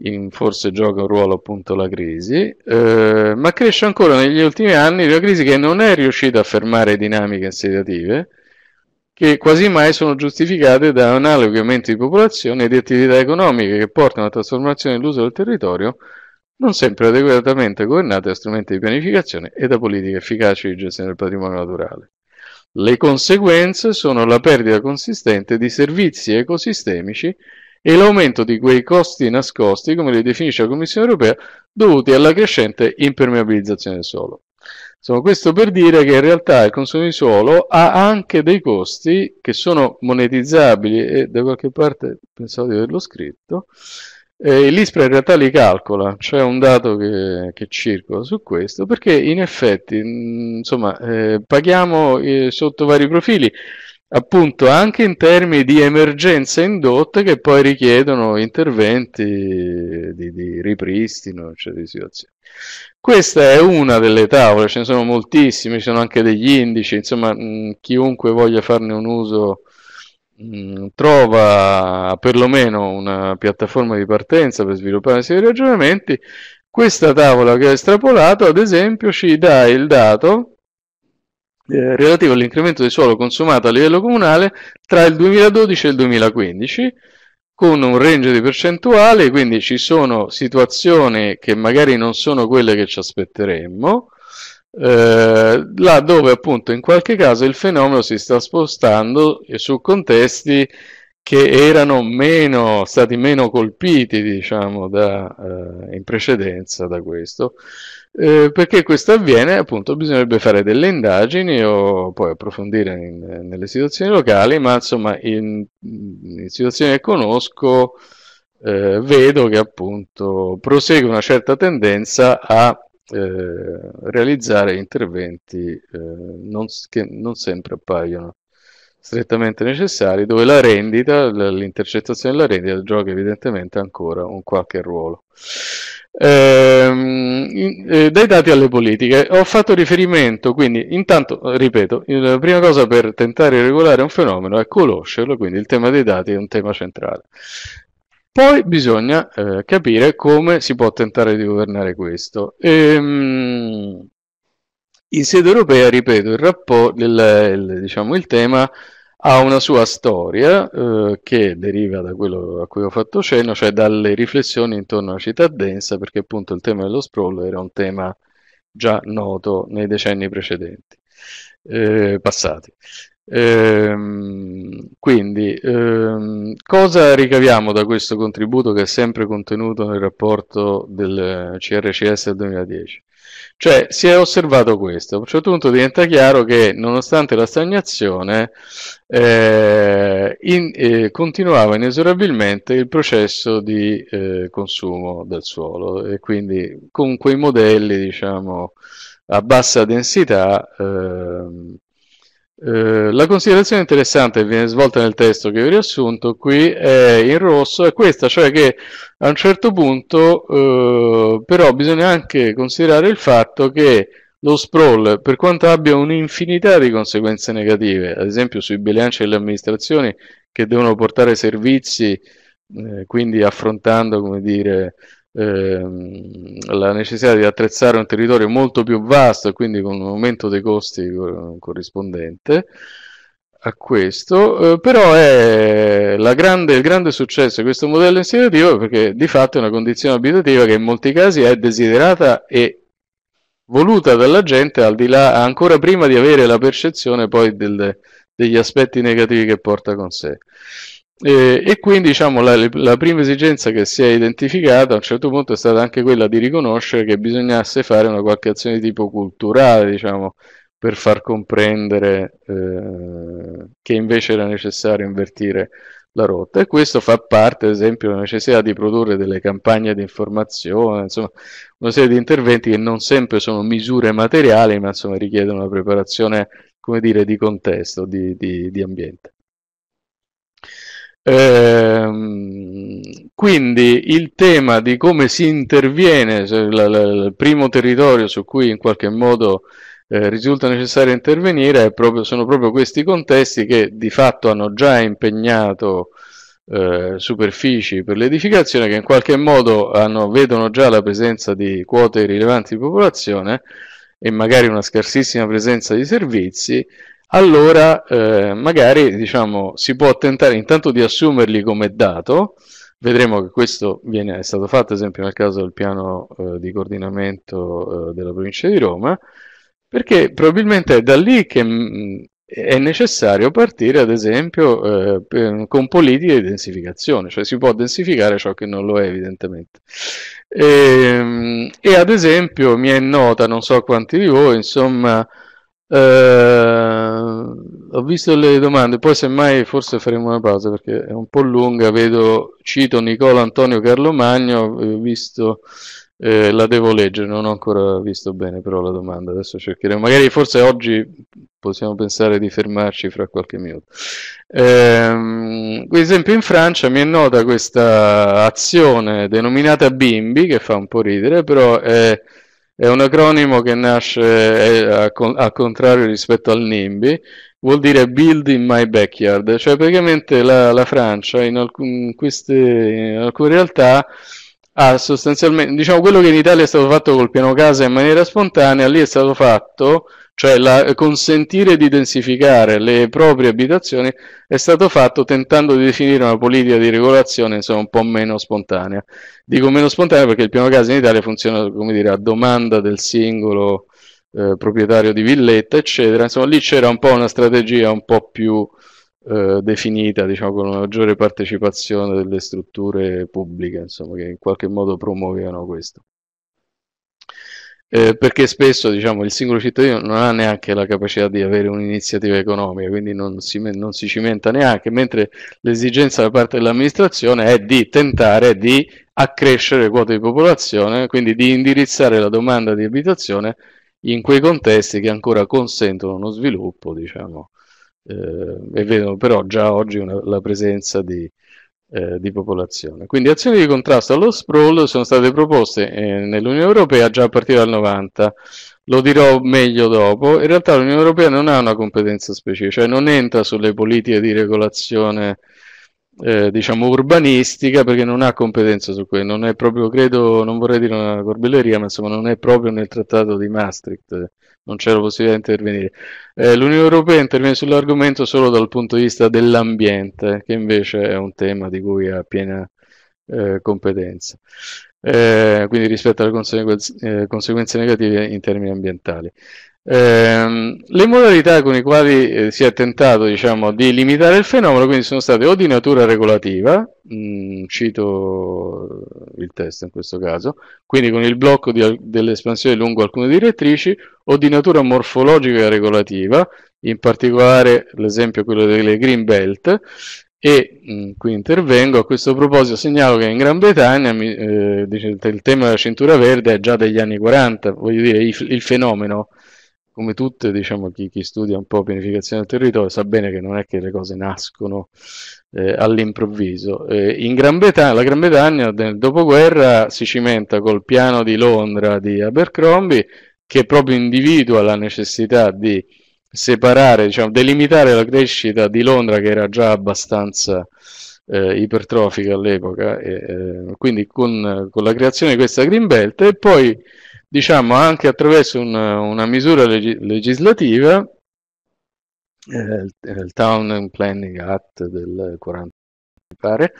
in, forse gioca un ruolo appunto la crisi, eh, ma cresce ancora negli ultimi anni la crisi che non è riuscita a fermare dinamiche sedative che quasi mai sono giustificate da analoghi aumenti di popolazione e di attività economiche che portano a trasformazione dell'uso del territorio non sempre adeguatamente governate da strumenti di pianificazione e da politiche efficaci di gestione del patrimonio naturale. Le conseguenze sono la perdita consistente di servizi ecosistemici e l'aumento di quei costi nascosti, come li definisce la Commissione europea, dovuti alla crescente impermeabilizzazione del suolo. Insomma, questo per dire che in realtà il consumo di suolo ha anche dei costi che sono monetizzabili e da qualche parte pensavo di averlo scritto. L'ISPRA in realtà li calcola, c'è un dato che, che, circola su questo, perché in effetti insomma, eh, paghiamo eh, sotto vari profili appunto anche in termini di emergenze indotte che poi richiedono interventi di, di ripristino cioè di situazioni. Questa è una delle tavole, ce ne sono moltissime, ci sono anche degli indici, insomma mh, chiunque voglia farne un uso trova perlomeno una piattaforma di partenza per sviluppare una ragionamenti. Questa tavola che ho estrapolato, ad esempio, ci dà il dato eh, relativo all'incremento di suolo consumato a livello comunale tra il 2012 e il 2015 con un range di percentuale, quindi ci sono situazioni che magari non sono quelle che ci aspetteremmo, eh, là dove appunto in qualche caso il fenomeno si sta spostando su contesti che erano meno, stati meno colpiti diciamo da, eh, in precedenza da questo eh, perché questo avviene, appunto, bisognerebbe fare delle indagini o poi approfondire in, nelle situazioni locali, ma insomma, in, in situazioni che conosco, eh, vedo che appunto prosegue una certa tendenza a eh, realizzare interventi eh, non, che non sempre appaiono strettamente necessari, dove la rendita, l'intercettazione della rendita gioca evidentemente ancora un qualche ruolo. Ehm, eh, dai dati alle politiche ho fatto riferimento quindi intanto ripeto la prima cosa per tentare di regolare un fenomeno è conoscerlo quindi il tema dei dati è un tema centrale poi bisogna eh, capire come si può tentare di governare questo ehm, in sede europea ripeto il, il, diciamo, il tema ha una sua storia eh, che deriva da quello a cui ho fatto cenno, cioè dalle riflessioni intorno alla città densa, perché appunto il tema dello sprawl era un tema già noto nei decenni precedenti, eh, passati. Ehm, quindi, ehm, cosa ricaviamo da questo contributo che è sempre contenuto nel rapporto del CRCS del 2010? Cioè si è osservato questo, a un certo punto diventa chiaro che nonostante la stagnazione eh, in, eh, continuava inesorabilmente il processo di eh, consumo del suolo e quindi con quei modelli diciamo, a bassa densità ehm, eh, la considerazione interessante che viene svolta nel testo che vi ho riassunto qui è in rosso è questa, cioè che a un certo punto eh, però bisogna anche considerare il fatto che lo sprawl, per quanto abbia un'infinità di conseguenze negative, ad esempio sui bilanci delle amministrazioni che devono portare servizi, eh, quindi affrontando, come dire, Ehm, la necessità di attrezzare un territorio molto più vasto e quindi con un aumento dei costi eh, corrispondente a questo, eh, però è grande, il grande successo di questo modello insediativo perché di fatto è una condizione abitativa che in molti casi è desiderata e voluta dalla gente al di là, ancora prima di avere la percezione poi del, degli aspetti negativi che porta con sé. E, e quindi diciamo, la, la, prima esigenza che si è identificata a un certo punto è stata anche quella di riconoscere che bisognasse fare una qualche azione di tipo culturale, diciamo, per far comprendere eh, che invece era necessario invertire la rotta. E questo fa parte, ad esempio, della necessità di produrre delle campagne di informazione, insomma, una serie di interventi che non sempre sono misure materiali, ma insomma, richiedono una preparazione, come dire, di contesto, di, di, di ambiente. Ehm, quindi il tema di come si interviene, il primo territorio su cui in qualche modo eh, risulta necessario intervenire proprio, sono proprio questi contesti che di fatto hanno già impegnato eh, superfici per l'edificazione che in qualche modo hanno, vedono già la presenza di quote rilevanti di popolazione e magari una scarsissima presenza di servizi allora eh, magari diciamo, si può tentare intanto di assumerli come dato, vedremo che questo viene, è stato fatto ad esempio nel caso del piano eh, di coordinamento eh, della provincia di Roma, perché probabilmente è da lì che mh, mm, è necessario partire ad esempio eh, per, con politiche di densificazione, cioè si può densificare ciò che non lo è evidentemente. E, ehm, e ad esempio mi è nota, non so quanti di voi, insomma Uh, ho visto le domande, poi semmai forse faremo una pausa perché è un po' lunga. Vedo, cito Nicola Antonio Carlo Magno, ho eh, visto, eh, la devo leggere, non ho ancora visto bene però la domanda, adesso cercheremo. Magari forse oggi possiamo pensare di fermarci fra qualche minuto. Ehm, per esempio in Francia mi è nota questa azione denominata Bimbi, che fa un po' ridere, però è è un acronimo che nasce al contrario rispetto al NIMBY, vuol dire Build in my backyard, cioè praticamente la, la Francia in, alcun, queste, in alcune realtà ha sostanzialmente, diciamo quello che in Italia è stato fatto col piano casa in maniera spontanea, lì è stato fatto cioè la, consentire di densificare le proprie abitazioni è stato fatto tentando di definire una politica di regolazione insomma, un po' meno spontanea. Dico meno spontanea perché il piano casa in Italia funziona come dire, a domanda del singolo eh, proprietario di villetta, eccetera. Insomma, lì c'era un po' una strategia un po' più eh, definita, diciamo, con una maggiore partecipazione delle strutture pubbliche, insomma, che in qualche modo promuovevano questo. Eh, perché spesso diciamo, il singolo cittadino non ha neanche la capacità di avere un'iniziativa economica, quindi non si, non si cimenta neanche, mentre l'esigenza da parte dell'amministrazione è di tentare di accrescere quote di popolazione, quindi di indirizzare la domanda di abitazione in quei contesti che ancora consentono uno sviluppo, diciamo, eh, e vedono però già oggi una, la presenza di, eh, di popolazione. Quindi azioni di contrasto allo sprawl sono state proposte eh, nell'Unione Europea già a partire dal 90, lo dirò meglio dopo, in realtà l'Unione Europea non ha una competenza specifica, cioè non entra sulle politiche di regolazione eh, diciamo urbanistica perché non ha competenza su quello, non è proprio, credo, non vorrei dire una corbelleria, ma insomma non è proprio nel trattato di Maastricht non c'era possibilità di intervenire. Eh, L'Unione Europea interviene sull'argomento solo dal punto di vista dell'ambiente, che invece è un tema di cui ha piena eh, competenza. Eh, quindi rispetto alle conseguenze, eh, conseguenze negative in termini ambientali. Eh, le modalità con le quali eh, si è tentato diciamo, di limitare il fenomeno quindi sono state o di natura regolativa, mh, mm, cito il testo in questo caso, quindi con il blocco dell'espansione lungo alcune direttrici, o di natura morfologica e regolativa, in particolare l'esempio quello delle green belt, e mh, mm, qui intervengo, a questo proposito segnalo che in Gran Bretagna eh, il tema della cintura verde è già degli anni 40, voglio dire il, il fenomeno come tutte, diciamo, chi, chi, studia un po' pianificazione del territorio sa bene che non è che le cose nascono eh, all'improvviso. Eh, Gran Bretagna, la Gran Bretagna nel dopoguerra si cimenta col piano di Londra di Abercrombie che proprio individua la necessità di separare, diciamo, delimitare la crescita di Londra che era già abbastanza eh, ipertrofica all'epoca, eh, quindi con, con, la creazione di questa Green Belt e poi diciamo anche attraverso una, una misura leg- legislativa, eh, il, il Town Planning Act del 40 mi pare,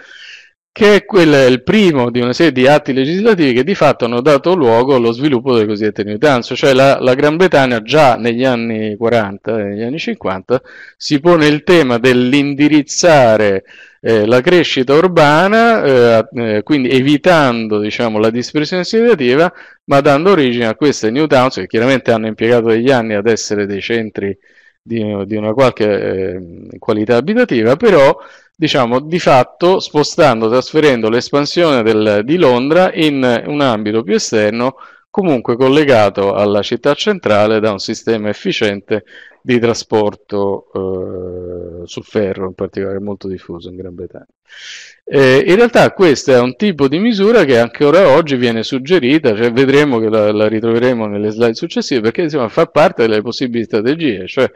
che è quello, il primo di una serie di atti legislativi che di fatto hanno dato luogo allo sviluppo delle cosiddette New Dance, cioè la, la Gran Bretagna già negli anni 40 e eh, negli anni 50 si pone il tema dell'indirizzare eh, la crescita urbana, eh, eh, quindi evitando diciamo, la dispersione assimilativa, ma dando origine a queste New Towns che chiaramente hanno impiegato degli anni ad essere dei centri di, di una qualche eh, qualità abitativa, però diciamo di fatto spostando, trasferendo l'espansione di Londra in un ambito più esterno, comunque collegato alla città centrale da un sistema efficiente di trasporto eh, su ferro, in particolare molto diffuso in Gran Bretagna. Eh, in realtà questo è un tipo di misura che anche ora oggi viene suggerita, cioè vedremo che la, la ritroveremo nelle slide successive, perché insomma, fa parte delle possibili strategie, cioè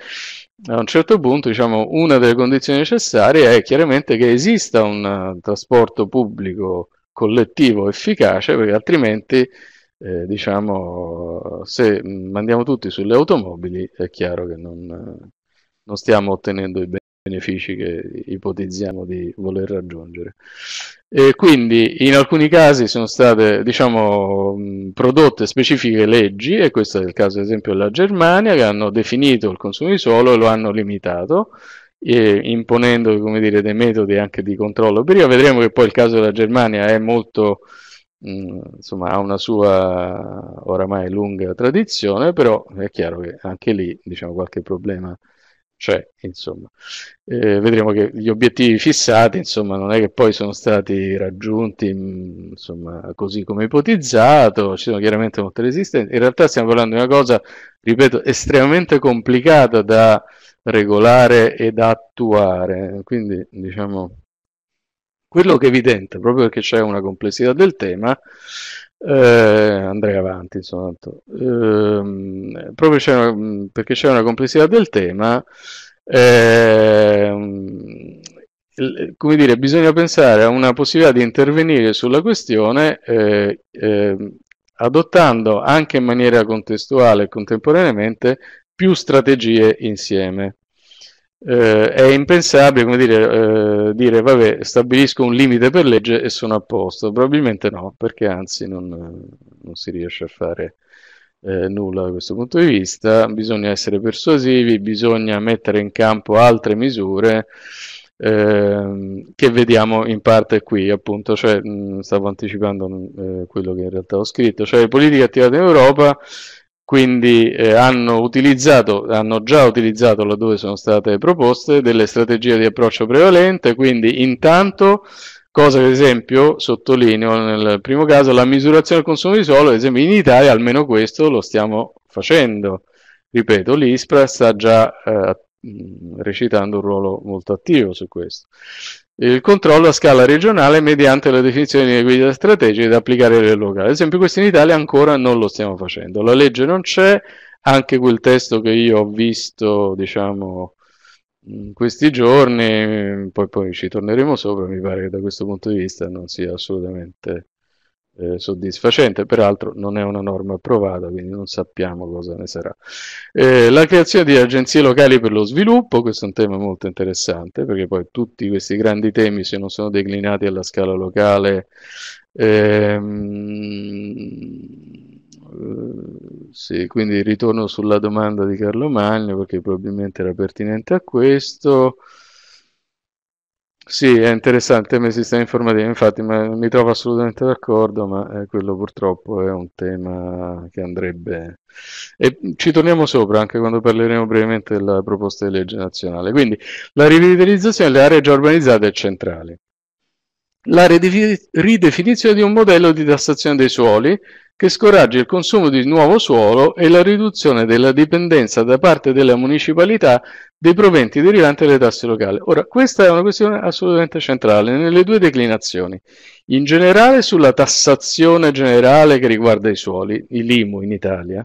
a un certo punto, diciamo, una delle condizioni necessarie è chiaramente che esista un eh, trasporto pubblico collettivo efficace, perché altrimenti, eh, diciamo, se andiamo tutti sulle automobili, è chiaro che non, eh, non stiamo ottenendo i benefici che ipotizziamo di voler raggiungere. E quindi in alcuni casi sono state diciamo, prodotte specifiche leggi, e questo è il caso ad esempio della Germania, che hanno definito il consumo di suolo e lo hanno limitato, imponendo dire, dei metodi anche di controllo. prima vedremo che poi il caso della Germania è molto, mh, insomma, ha una sua oramai lunga tradizione, però è chiaro che anche lì diciamo, qualche problema cioè, insomma. Eh, vedremo che gli obiettivi fissati, insomma, non è che poi sono stati raggiunti, mm, insomma, così come ipotizzato, ci sono chiaramente molte resistenze. In realtà stiamo parlando di una cosa, ripeto, estremamente complicata da regolare e da attuare, quindi, diciamo, quello che è evidente, proprio perché c'è una complessità del tema, eh, andrei avanti, insomma, eh, proprio c'è una, mm, perché c'è una complessità del tema. Eh, come dire, bisogna pensare a una possibilità di intervenire sulla questione eh, eh, adottando anche in maniera contestuale e contemporaneamente più strategie insieme eh, è impensabile come dire, eh, dire vabbè stabilisco un limite per legge e sono a posto probabilmente no perché anzi non, non si riesce a fare eh, nulla da questo punto di vista bisogna essere persuasivi bisogna mettere in campo altre misure ehm, che vediamo in parte qui appunto cioè, stavo anticipando mh, eh, quello che in realtà ho scritto cioè le politiche attivate in Europa quindi eh, hanno, utilizzato, hanno già utilizzato laddove sono state proposte delle strategie di approccio prevalente, quindi intanto cosa che ad esempio sottolineo nel primo caso la misurazione del consumo di suolo, ad esempio in Italia almeno questo lo stiamo facendo, ripeto l'ISPRA sta già eh, mm, recitando un ruolo molto attivo su questo il controllo a scala regionale mediante la definizione di guida strategiche da applicare alle locali. Ad esempio questo in Italia ancora non lo stiamo facendo, la legge non c'è, anche quel testo che io ho visto, diciamo, in questi giorni, poi, poi ci torneremo sopra, mi pare che da questo punto di vista non sia assolutamente eh, soddisfacente, peraltro non è una norma approvata, quindi non sappiamo cosa ne sarà. Eh, la creazione di agenzie locali per lo sviluppo, questo è un tema molto interessante, perché poi tutti questi grandi temi, se non sono declinati alla scala locale, ehm, eh, sì, quindi ritorno sulla domanda di Carlo Magno perché probabilmente era pertinente a questo. Sì, è interessante come sistema informativo, infatti ma mi trovo assolutamente d'accordo, ma eh, quello purtroppo è un tema che andrebbe... E ci torniamo sopra anche quando parleremo brevemente della proposta di legge nazionale. Quindi la rivitalizzazione delle aree già urbanizzate è centrale. La ridefinizione di un modello di tassazione dei suoli che scoraggi il consumo di nuovo suolo e la riduzione della dipendenza da parte della municipalità dei proventi derivanti dalle tasse locali. Ora, questa è una questione assolutamente centrale nelle due declinazioni. In generale sulla tassazione generale che riguarda i suoli, i l'IMU in Italia,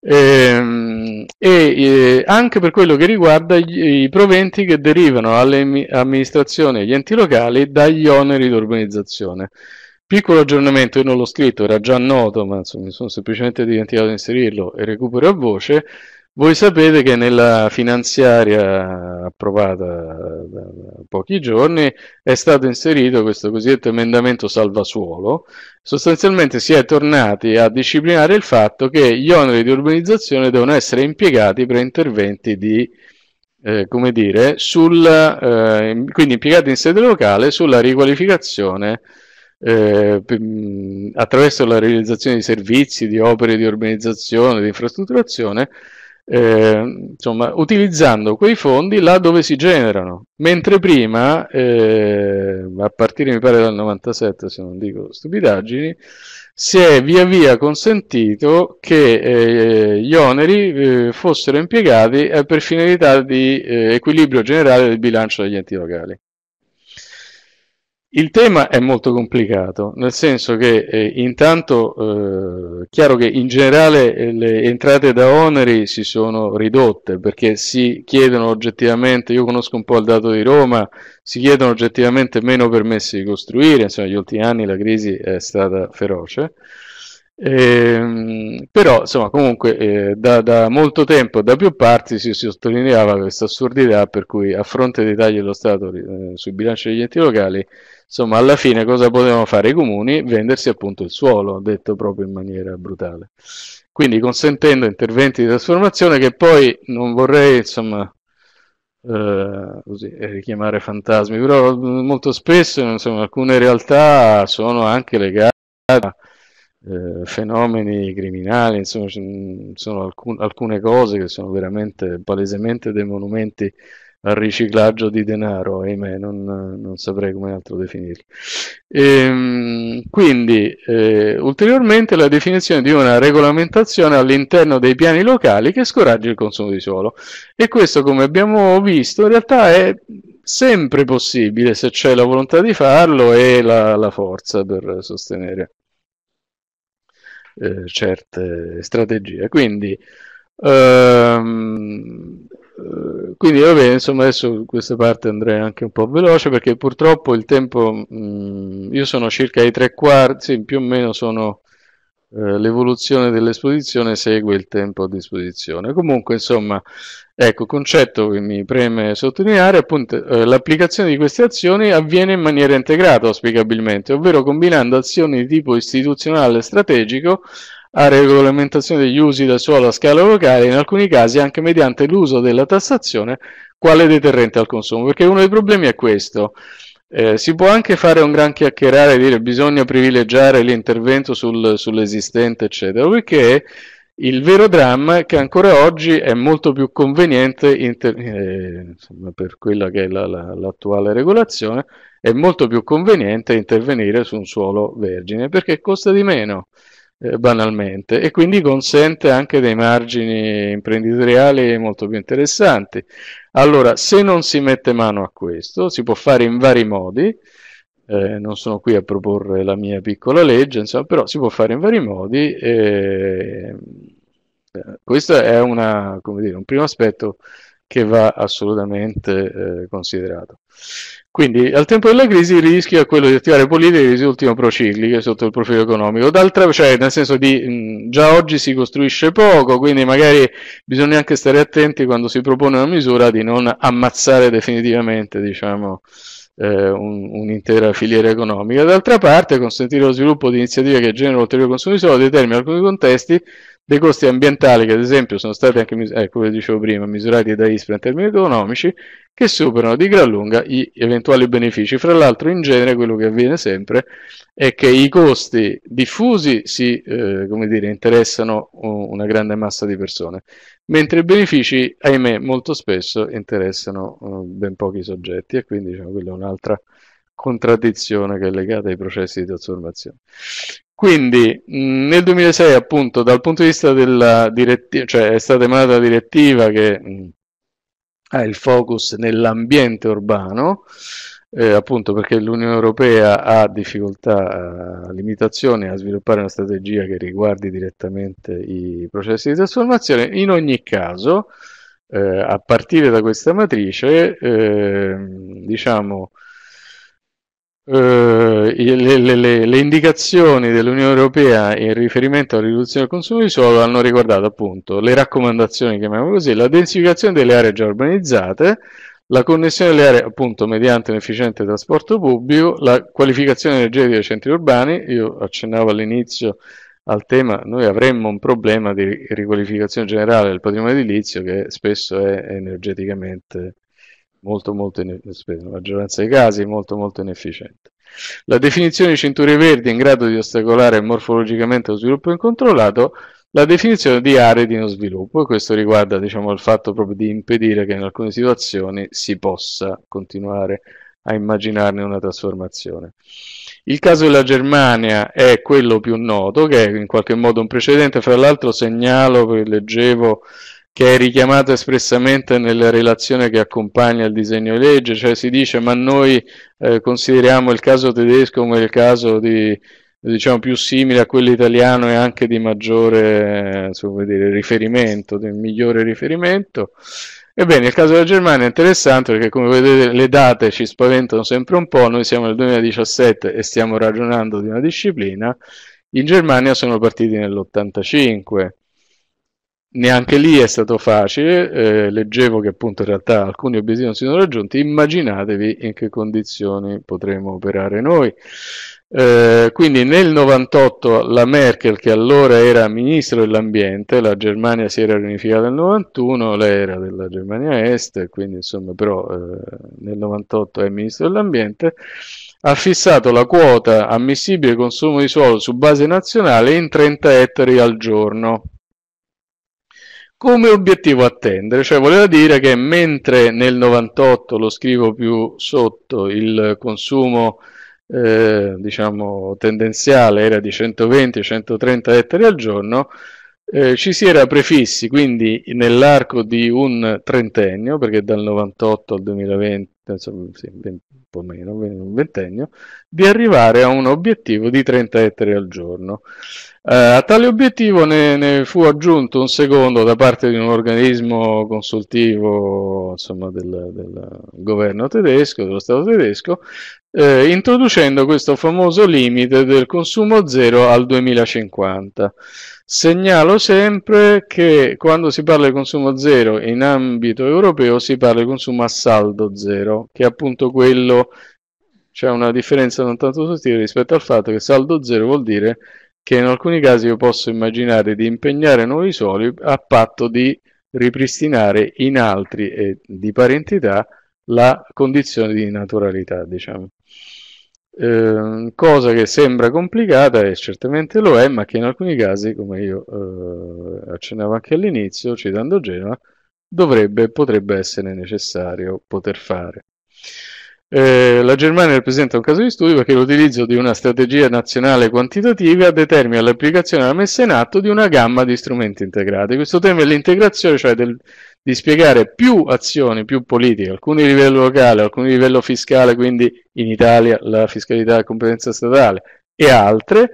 ehm, e, e eh, anche per quello che riguarda gli, i proventi che derivano alle amministrazioni e agli enti locali dagli oneri di urbanizzazione. Piccolo aggiornamento, io non l'ho scritto, era già noto, ma insomma, mi sono semplicemente dimenticato di inserirlo e recupero a voce. Voi sapete che nella finanziaria approvata da pochi giorni è stato inserito questo cosiddetto emendamento salvasuolo. Sostanzialmente si è tornati a disciplinare il fatto che gli oneri di urbanizzazione devono essere impiegati per interventi di eh, come dire, sul, eh, quindi impiegati in sede locale sulla riqualificazione eh, attraverso la realizzazione di servizi, di opere di urbanizzazione, di infrastrutturazione, eh, insomma, utilizzando quei fondi là dove si generano, mentre prima, eh, a partire mi pare dal 97 se non dico stupidaggini, si è via via consentito che eh, gli oneri eh, fossero impiegati eh, per finalità di eh, equilibrio generale del bilancio degli enti locali. Il tema è molto complicato, nel senso che eh, intanto è eh, chiaro che in generale eh, le entrate da oneri si sono ridotte perché si chiedono oggettivamente, io conosco un po' il dato di Roma, si chiedono oggettivamente meno permessi di costruire, insomma negli ultimi anni la crisi è stata feroce. Eh, però insomma comunque eh, da, da, molto tempo da più parti si, si sottolineava questa assurdità per cui a fronte dei tagli dello Stato eh, sui bilanci degli enti locali insomma alla fine cosa potevano fare i comuni? Vendersi appunto il suolo detto proprio in maniera brutale quindi consentendo interventi di trasformazione che poi non vorrei insomma Uh, così, eh, richiamare fantasmi, però mm, molto spesso insomma, alcune realtà sono anche legate a eh, fenomeni criminali, insomma, sono alcun, alcune cose che sono veramente palesemente dei monumenti al riciclaggio di denaro, ahimè, non, non saprei come altro definirli. Ehm, quindi, eh, ulteriormente, la definizione di una regolamentazione all'interno dei piani locali che scoraggi il consumo di suolo. E questo, come abbiamo visto, in realtà è sempre possibile se c'è la volontà di farlo e la, la forza per sostenere. Eh, certe strategie. Quindi, ehm, eh, quindi vabbè, insomma, adesso questa parte andrei anche un po' veloce perché purtroppo il tempo, mh, mm, io sono circa ai tre quarti, sì, più o meno sono eh, l'evoluzione dell'esposizione segue il tempo a disposizione. Comunque, insomma, ecco, concetto che mi preme sottolineare, appunto, eh, l'applicazione di queste azioni avviene in maniera integrata, auspicabilmente, ovvero combinando azioni di tipo istituzionale e strategico a regolamentazione degli usi da suolo a scala locale, in alcuni casi anche mediante l'uso della tassazione quale deterrente al consumo, perché uno dei problemi è questo eh, si può anche fare un gran chiacchierare e dire bisogna privilegiare l'intervento sul, sull'esistente, eccetera, perché il vero dramma è che ancora oggi è molto più conveniente, inter- eh, insomma, per quella che è la, la, l'attuale regolazione, è molto più conveniente intervenire su un suolo vergine perché costa di meno eh, banalmente e quindi consente anche dei margini imprenditoriali molto più interessanti. Allora, se non si mette mano a questo, si può fare in vari modi, eh, non sono qui a proporre la mia piccola legge, insomma, però si può fare in vari modi. Eh, questo è una, dire, un primo aspetto che va assolutamente eh, considerato. Quindi al tempo della crisi il rischio è quello di attivare politiche che risultino procicliche sotto il profilo economico. D'altra, cioè nel senso di mh, già oggi si costruisce poco, quindi magari bisogna anche stare attenti quando si propone una misura di non ammazzare definitivamente, diciamo, eh, un, un'intera filiera economica. D'altra parte, consentire lo sviluppo di iniziative che generano ulteriore consumo di soldi determina alcuni contesti dei costi ambientali che ad esempio sono stati anche, eh, come dicevo prima, misurati da ISPRA in termini economici, che superano di gran lunga gli eventuali benefici. Fra l'altro in genere quello che avviene sempre è che i costi diffusi si, eh, come dire, interessano una grande massa di persone, mentre i benefici, ahimè, molto spesso interessano eh, ben pochi soggetti e quindi diciamo, quella è un'altra contraddizione che è legata ai processi di trasformazione. Quindi mm, nel 2006 appunto dal punto di vista della direttiva, cioè è stata emanata la direttiva che mh, mm, ha il focus nell'ambiente urbano, eh, appunto perché l'Unione Europea ha difficoltà, eh, limitazioni a sviluppare una strategia che riguardi direttamente i processi di trasformazione, in ogni caso eh, a partire da questa matrice eh, diciamo eh, le, le, le, indicazioni dell'Unione Europea in riferimento alla riduzione del consumo di suolo hanno riguardato appunto le raccomandazioni, chiamiamo così, la densificazione delle aree già urbanizzate, la connessione delle aree appunto mediante un efficiente trasporto pubblico, la qualificazione energetica dei centri urbani, io accennavo all'inizio al tema, noi avremmo un problema di riqualificazione generale del patrimonio edilizio che spesso è energeticamente molto molto nella maggioranza dei casi molto molto inefficiente. La definizione di cinture verdi in grado di ostacolare morfologicamente lo sviluppo incontrollato, la definizione di aree di non sviluppo e questo riguarda diciamo, il fatto proprio di impedire che in alcune situazioni si possa continuare a immaginarne una trasformazione. Il caso della Germania è quello più noto, che è in qualche modo un precedente, fra l'altro segnalo, leggevo che è richiamato espressamente nella relazione che accompagna il disegno di legge, cioè si dice ma noi eh, consideriamo il caso tedesco come il caso di, diciamo, più simile a quello italiano e anche di maggiore eh, dire, riferimento, di migliore riferimento. Ebbene, il caso della Germania è interessante perché come vedete le date ci spaventano sempre un po', noi siamo nel 2017 e stiamo ragionando di una disciplina, in Germania sono partiti nell'85 neanche lì è stato facile, eh, leggevo che appunto in realtà alcuni obiettivi non si sono raggiunti, immaginatevi in che condizioni potremo operare noi. Eh, quindi nel 98 la Merkel, che allora era ministro dell'ambiente, la Germania si era riunificata nel 91, lei era della Germania Est, quindi insomma però eh, nel 98 è ministro dell'ambiente, ha fissato la quota ammissibile consumo di suolo su base nazionale in 30 ettari al giorno come obiettivo attendere, cioè voleva dire che mentre nel 98 lo scrivo più sotto il consumo eh, diciamo tendenziale era di 120-130 ettari al giorno, eh, ci si era prefissi quindi nell'arco di un trentennio, perché dal 98 al 2020, insomma, sì, 20, troppo meno, un ventennio, di arrivare a un obiettivo di 30 ettari al giorno. Eh, a tale obiettivo ne, ne, fu aggiunto un secondo da parte di un organismo consultivo insomma, del, del, governo tedesco, dello Stato tedesco, eh, introducendo questo famoso limite del consumo zero al 2050. Segnalo sempre che quando si parla di consumo zero in ambito europeo si parla di consumo a saldo zero, che è appunto quello c'è una differenza non tanto sottile rispetto al fatto che saldo zero vuol dire che in alcuni casi io posso immaginare di impegnare nuovi soldi a patto di ripristinare in altri e di pari entità la condizione di naturalità, diciamo. Eh, cosa che sembra complicata e certamente lo è, ma che in alcuni casi, come io eh, accennavo anche all'inizio, citando Genova, dovrebbe, potrebbe essere necessario poter fare. Eh, la Germania rappresenta un caso di studio perché l'utilizzo di una strategia nazionale quantitativa determina l'applicazione e la messa in atto di una gamma di strumenti integrati. Questo tema è l'integrazione, cioè del, di spiegare più azioni, più politiche, alcuni a livello locale, alcuni a livello fiscale, quindi in Italia la fiscalità è competenza statale, e altre,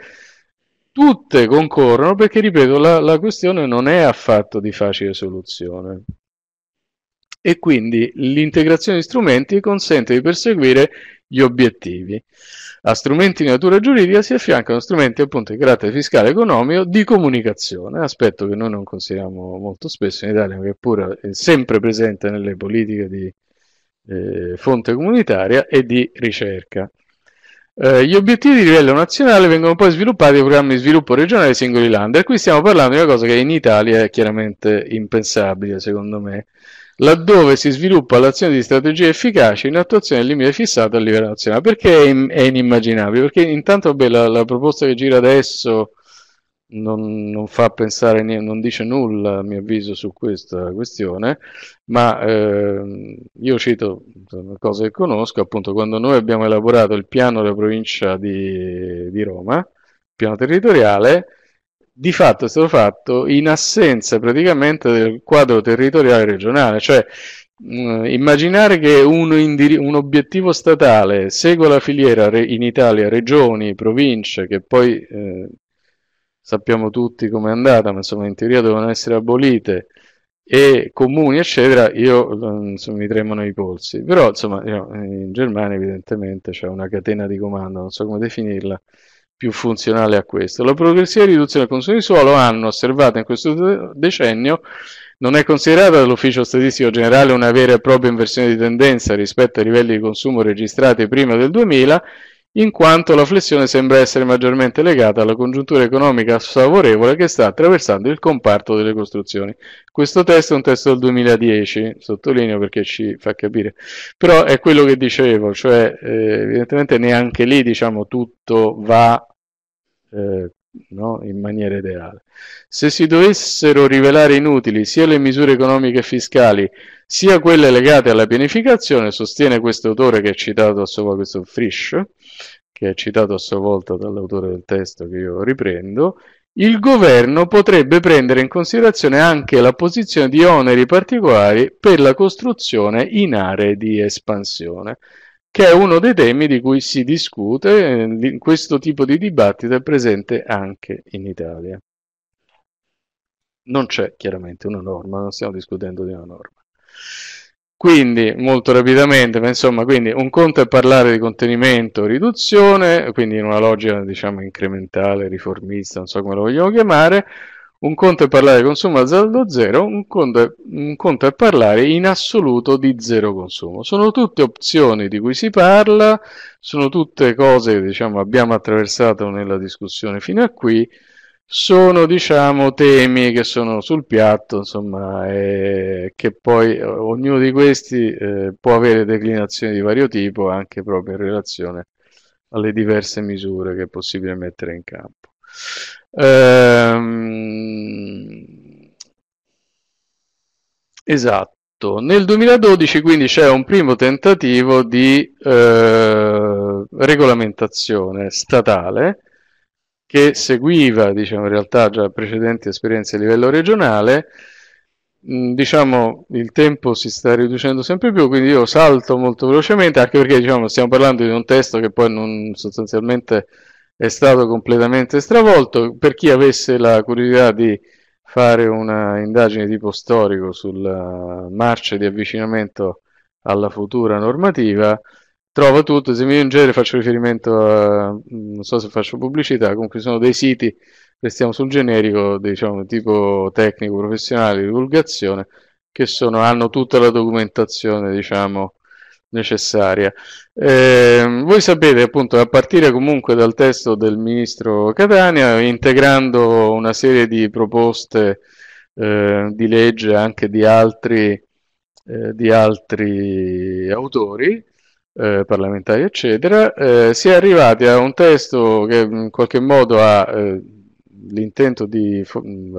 tutte concorrono perché, ripeto, la, la questione non è affatto di facile soluzione e quindi l'integrazione di strumenti consente di perseguire gli obiettivi. A strumenti di natura giuridica si affiancano strumenti appunto di carattere fiscale e economico di comunicazione, aspetto che noi non consideriamo molto spesso in Italia, ma che pure è sempre presente nelle politiche di eh, fonte comunitaria e di ricerca. Eh, gli obiettivi di livello nazionale vengono poi sviluppati dai programmi di sviluppo regionale dei singoli land e qui stiamo parlando di una cosa che in Italia è chiaramente impensabile secondo me laddove si sviluppa l'azione di strategie efficaci in attuazione del limite fissato a livello nazionale. Perché è, inimmaginabile? Perché intanto vabbè, la, la, proposta che gira adesso non, non, fa pensare, non dice nulla a mio avviso su questa questione, ma eh, io cito cose che conosco, appunto quando noi abbiamo elaborato il piano della provincia di, di Roma, piano territoriale, di fatto è stato fatto in assenza praticamente del quadro territoriale regionale, cioè mh, mm, immaginare che un, un, obiettivo statale segua la filiera in Italia, regioni, province, che poi eh, sappiamo tutti com'è andata, ma insomma in teoria devono essere abolite, e comuni, eccetera, io mm, insomma, mi tremano i polsi. Però, insomma, in Germania evidentemente c'è una catena di comando, non so come definirla, più funzionale a questo. La progressiva riduzione del consumo di suolo hanno osservato in questo decennio non è considerata dall'Ufficio Statistico Generale una vera e propria inversione di tendenza rispetto ai livelli di consumo registrati prima del 2000 in quanto la flessione sembra essere maggiormente legata alla congiuntura economica sfavorevole che sta attraversando il comparto delle costruzioni. Questo testo è un testo del 2010, sottolineo perché ci fa capire, però è quello che dicevo, cioè eh, evidentemente neanche lì diciamo, tutto va eh, no? in maniera ideale. Se si dovessero rivelare inutili sia le misure economiche e fiscali, sia quelle legate alla pianificazione, sostiene questo autore che è citato a sua volta, questo Frisch, che è citato a sua volta dall'autore del testo che io riprendo, il governo potrebbe prendere in considerazione anche la posizione di oneri particolari per la costruzione in aree di espansione che è uno dei temi di cui si discute, eh, in questo tipo di dibattito è presente anche in Italia. Non c'è chiaramente una norma, non stiamo discutendo di una norma. Quindi, molto rapidamente, ma insomma, quindi un conto è parlare di contenimento, riduzione, quindi in una logica diciamo incrementale, riformista, non so come lo vogliamo chiamare, un conto è parlare di consumo a saldo zero, un conto, è, un conto è parlare in assoluto di zero consumo. Sono tutte opzioni di cui si parla, sono tutte cose che diciamo, abbiamo attraversato nella discussione fino a qui, sono diciamo, temi che sono sul piatto, insomma, eh, che poi eh, ognuno di questi eh, può avere declinazioni di vario tipo anche proprio in relazione alle diverse misure che è possibile mettere in campo. Ehm, esatto. Nel 2012 quindi c'è un primo tentativo di eh, regolamentazione statale che seguiva, diciamo, in realtà già precedenti esperienze a livello regionale, mm, diciamo il tempo si sta riducendo sempre più quindi io salto molto velocemente anche perché diciamo stiamo parlando di un testo che poi non sostanzialmente è stato completamente stravolto. Per chi avesse la curiosità di fare una indagine tipo storico sulla marcia di avvicinamento alla futura normativa, trova tutto. Se io in genere faccio riferimento a, non so se faccio pubblicità, comunque sono dei siti, restiamo sul generico, diciamo, tipo tecnico, professionale, divulgazione, che sono, hanno tutta la documentazione, diciamo, necessaria. Eh, voi sapete appunto a partire comunque dal testo del ministro Catania, integrando una serie di proposte eh, di legge anche di altri, eh, di altri autori, eh, parlamentari eccetera, eh, si è arrivati a un testo che in qualche modo ha eh, l'intento di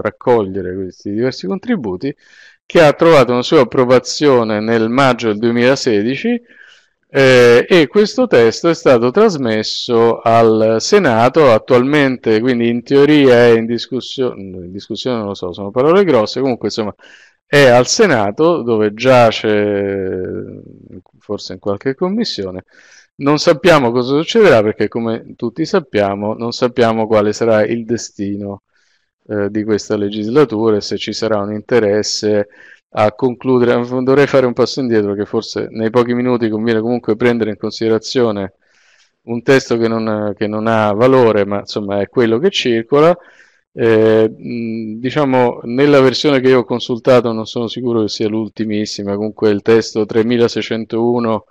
raccogliere questi diversi contributi che ha trovato una sua approvazione nel maggio del 2016 eh, e questo testo è stato trasmesso al Senato attualmente, quindi in teoria è in discussione, in discussione non lo so, sono parole grosse, comunque insomma è al Senato dove giace forse in qualche commissione. Non sappiamo cosa succederà perché come tutti sappiamo non sappiamo quale sarà il destino eh, di questa legislatura e se ci sarà un interesse a concludere. Dovrei fare un passo indietro che forse nei pochi minuti conviene comunque prendere in considerazione un testo che non, che non ha valore, ma insomma è quello che circola. Eh, diciamo nella versione che io ho consultato non sono sicuro che sia l'ultimissima comunque il testo 3601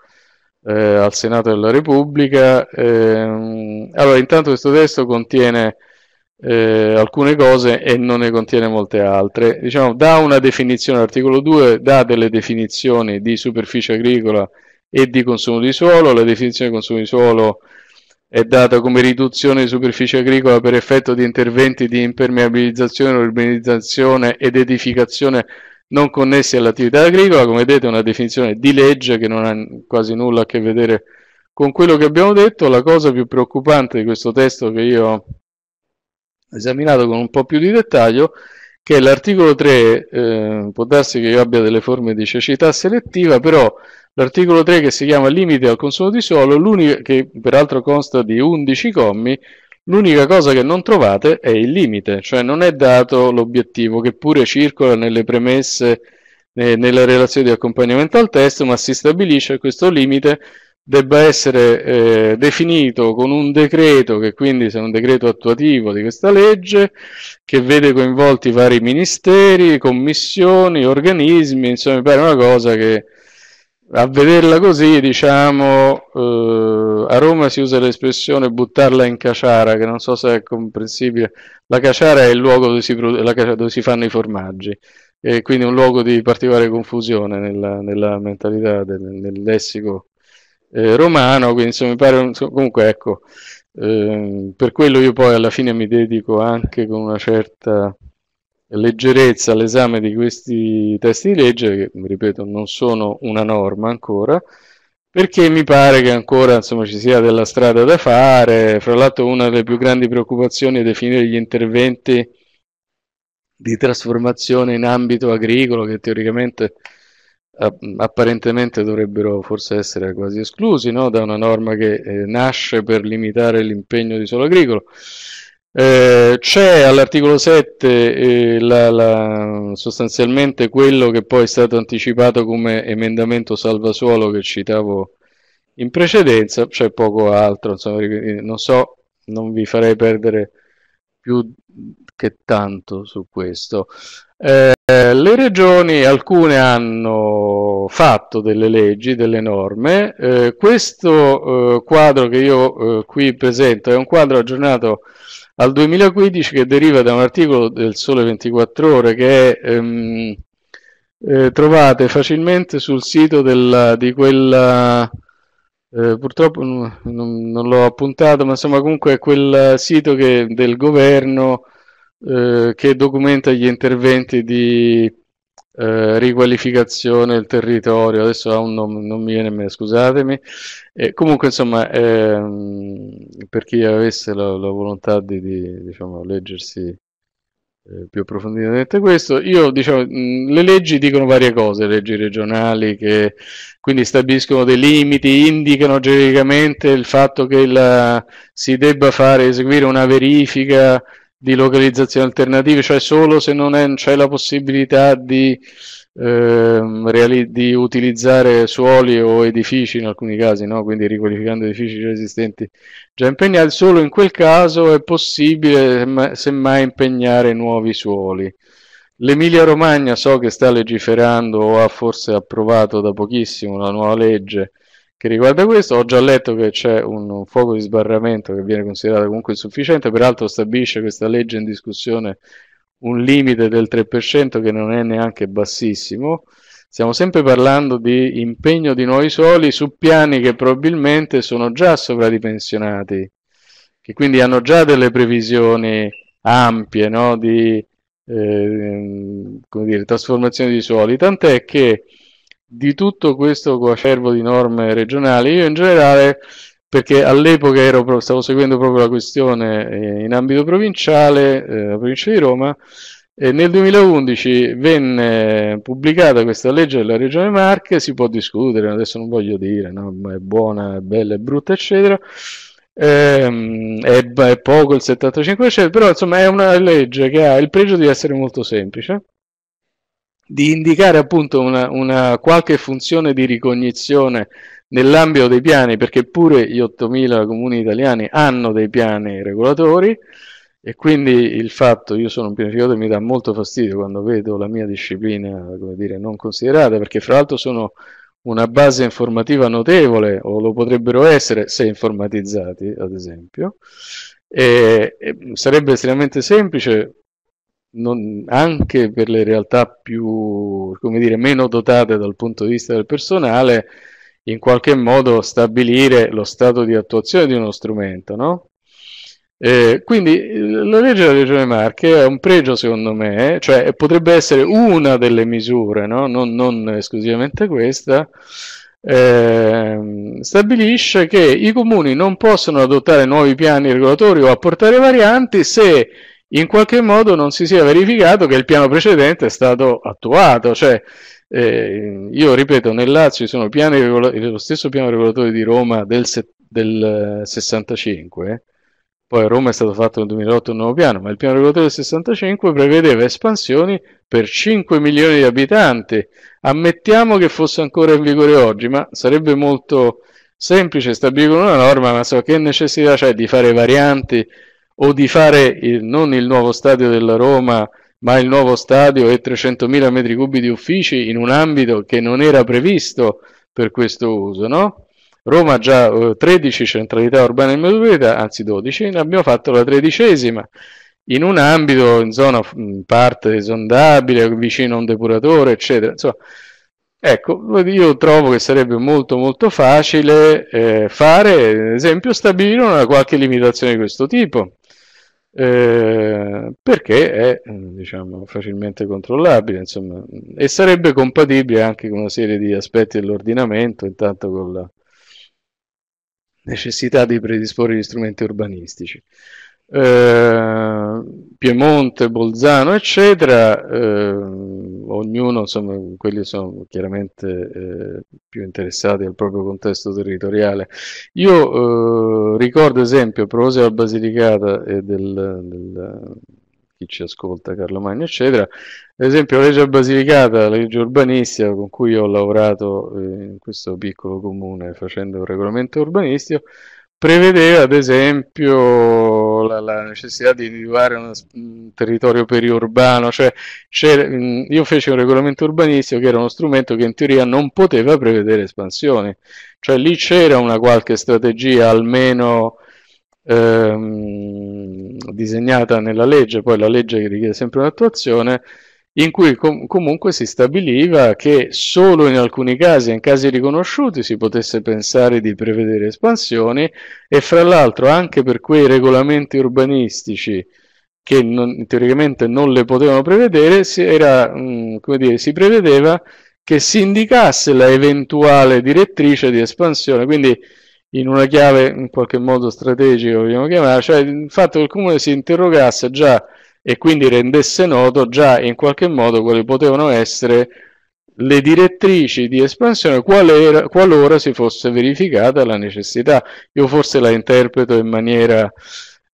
eh, al Senato della Repubblica eh, allora intanto questo testo contiene eh, alcune cose e non ne contiene molte altre. Diciamo, dà una definizione, l'articolo 2 dà delle definizioni di superficie agricola e di consumo di suolo, la definizione di consumo di suolo è data come riduzione di superficie agricola per effetto di interventi di impermeabilizzazione, urbanizzazione ed edificazione non connessi all'attività agricola, come vedete è una definizione di legge che non ha quasi nulla a che vedere con quello che abbiamo detto, la cosa più preoccupante di questo testo che io esaminato con un po' più di dettaglio che l'articolo 3 eh, può darsi che io abbia delle forme di cecità selettiva, però l'articolo 3 che si chiama limite al consumo di suolo, che peraltro consta di 11 commi, l'unica cosa che non trovate è il limite, cioè non è dato l'obiettivo che pure circola nelle premesse eh, nella relazione di accompagnamento al testo, ma si stabilisce questo limite debba essere eh, definito con un decreto, che quindi sia un decreto attuativo di questa legge, che vede coinvolti vari ministeri, commissioni, organismi, insomma mi pare una cosa che a vederla così, diciamo, eh, a Roma si usa l'espressione buttarla in caciara, che non so se è comprensibile, la caciara è il luogo dove si, dove si fanno i formaggi, e quindi un luogo di particolare confusione nella, nella mentalità, del, nel lessico eh, romano, quindi insomma mi pare, un, comunque ecco, eh, per quello io poi alla fine mi dedico anche con una certa leggerezza all'esame di questi testi di legge, che ripeto non sono una norma ancora, perché mi pare che ancora insomma, ci sia della strada da fare. Fra l'altro una delle più grandi preoccupazioni è definire gli interventi di trasformazione in ambito agricolo, che teoricamente apparentemente dovrebbero forse essere quasi esclusi no? da una norma che eh, nasce per limitare l'impegno di solo agricolo. Eh, c'è all'articolo 7 eh, la, la, sostanzialmente quello che poi è stato anticipato come emendamento salvasuolo che citavo in precedenza, c'è poco altro, insomma, non so, non vi farei perdere più che tanto su questo. Eh, le regioni, alcune hanno fatto delle leggi, delle norme. Eh, questo eh, quadro che io eh, qui presento è un quadro aggiornato al 2015 che deriva da un articolo del Sole 24 Ore che è, ehm, eh, trovate facilmente sul sito della, di quella... Eh, purtroppo non, non l'ho appuntato, ma insomma comunque è quel sito che, del governo eh, che documenta gli interventi di eh, riqualificazione del territorio, adesso ha un nome, non mi viene, scusatemi. E comunque, insomma, ehm, per chi avesse la, la volontà di, di diciamo, leggersi eh, più approfonditamente questo, io diciamo, le leggi dicono varie cose, leggi regionali che quindi stabiliscono dei limiti, indicano genericamente il fatto che la, si debba fare, eseguire una verifica di localizzazioni alternative, cioè solo se non c'è la possibilità di, eh, di, utilizzare suoli o edifici in alcuni casi, no? quindi riqualificando edifici già esistenti già impegnati, solo in quel caso è possibile semmai impegnare nuovi suoli. L'Emilia Romagna so che sta legiferando o ha forse approvato da pochissimo la nuova legge che riguarda questo. Ho già letto che c'è un, un, fuoco di sbarramento che viene considerato comunque insufficiente, peraltro stabilisce questa legge in discussione un limite del 3% che non è neanche bassissimo. Stiamo sempre parlando di impegno di nuovi soli su piani che probabilmente sono già sovradimensionati, che quindi hanno già delle previsioni ampie no? di eh, dire, trasformazione di suoli, tant'è che di tutto questo coacervo di norme regionali. Io in generale, perché all'epoca ero, stavo seguendo proprio la questione eh, in ambito provinciale, eh, la provincia di Roma, e nel 2011 venne pubblicata questa legge della Regione Marche, si può discutere, adesso non voglio dire, no? è buona, è bella, è brutta, eccetera, ehm, è, è poco il 75%, però insomma è una legge che ha il pregio di essere molto semplice, di indicare appunto una, una qualche funzione di ricognizione nell'ambito dei piani, perché pure gli 8.000 comuni italiani hanno dei piani regolatori e quindi il fatto, io sono un pianificatore, mi dà molto fastidio quando vedo la mia disciplina, come dire, non considerata, perché fra l'altro sono una base informativa notevole, o lo potrebbero essere se informatizzati, ad esempio. E, e sarebbe estremamente semplice non, anche per le realtà più, come dire, meno dotate dal punto di vista del personale, in qualche modo stabilire lo stato di attuazione di uno strumento, no? Eh, quindi eh, la legge della Regione Marche è un pregio secondo me, eh, cioè potrebbe essere una delle misure, no? non, non, esclusivamente questa, eh, stabilisce che i comuni non possono adottare nuovi piani regolatori o apportare varianti se in qualche modo non si sia verificato che il piano precedente è stato attuato, cioè eh, io ripeto, nel Lazio ci sono piani lo stesso piano regolatore di Roma del, del 65, eh, poi a Roma è stato fatto nel 2008 un nuovo piano, ma il piano regolatore del 65 prevedeva espansioni per 5 milioni di abitanti. Ammettiamo che fosse ancora in vigore oggi, ma sarebbe molto semplice stabilire una norma, ma so che necessità c'è di fare varianti o di fare il, non il nuovo stadio della Roma, ma il nuovo stadio e 300.000 metri cubi di uffici in un ambito che non era previsto per questo uso, no? Roma già eh, 13 centralità urbane e metropolitane, anzi 12, ne abbiamo fatto la tredicesima in un ambito, in zona in parte esondabile, vicino a un depuratore, eccetera. Insomma, ecco, io trovo che sarebbe molto molto facile eh, fare, ad esempio, stabilire una qualche limitazione di questo tipo eh, perché è eh, diciamo, facilmente controllabile insomma, e sarebbe compatibile anche con una serie di aspetti dell'ordinamento, intanto con la necessità di predisporre gli strumenti urbanistici. Eh, Piemonte, Bolzano, eccetera, eh, ognuno, insomma, quelli sono chiaramente eh, più interessati al proprio contesto territoriale. Io eh, ricordo, ad esempio, a proposito della Basilicata e del, del chi ci ascolta, Carlo Magno, eccetera. Ad esempio, la legge Basilicata, la legge urbanistica con cui ho lavorato eh, in questo piccolo comune facendo un regolamento urbanistico, prevedeva ad esempio la, la necessità di individuare una, un territorio periurbano, cioè mm, io feci un regolamento urbanistico che era uno strumento che in teoria non poteva prevedere espansioni, cioè lì c'era una qualche strategia almeno ehm, disegnata nella legge, poi la legge richiede sempre un'attuazione, in cui com- comunque si stabiliva che solo in alcuni casi, in casi riconosciuti, si potesse pensare di prevedere espansioni e fra l'altro anche per quei regolamenti urbanistici che non, teoricamente non le potevano prevedere, si, era, mh, mm, dire, si prevedeva che si indicasse la eventuale direttrice di espansione, quindi in una chiave in qualche modo strategica, vogliamo chiamarla, cioè il fatto che il comune si interrogasse già e quindi rendesse noto già in qualche modo quali potevano essere le direttrici di espansione era, qualora si fosse verificata la necessità. Io forse la interpreto in maniera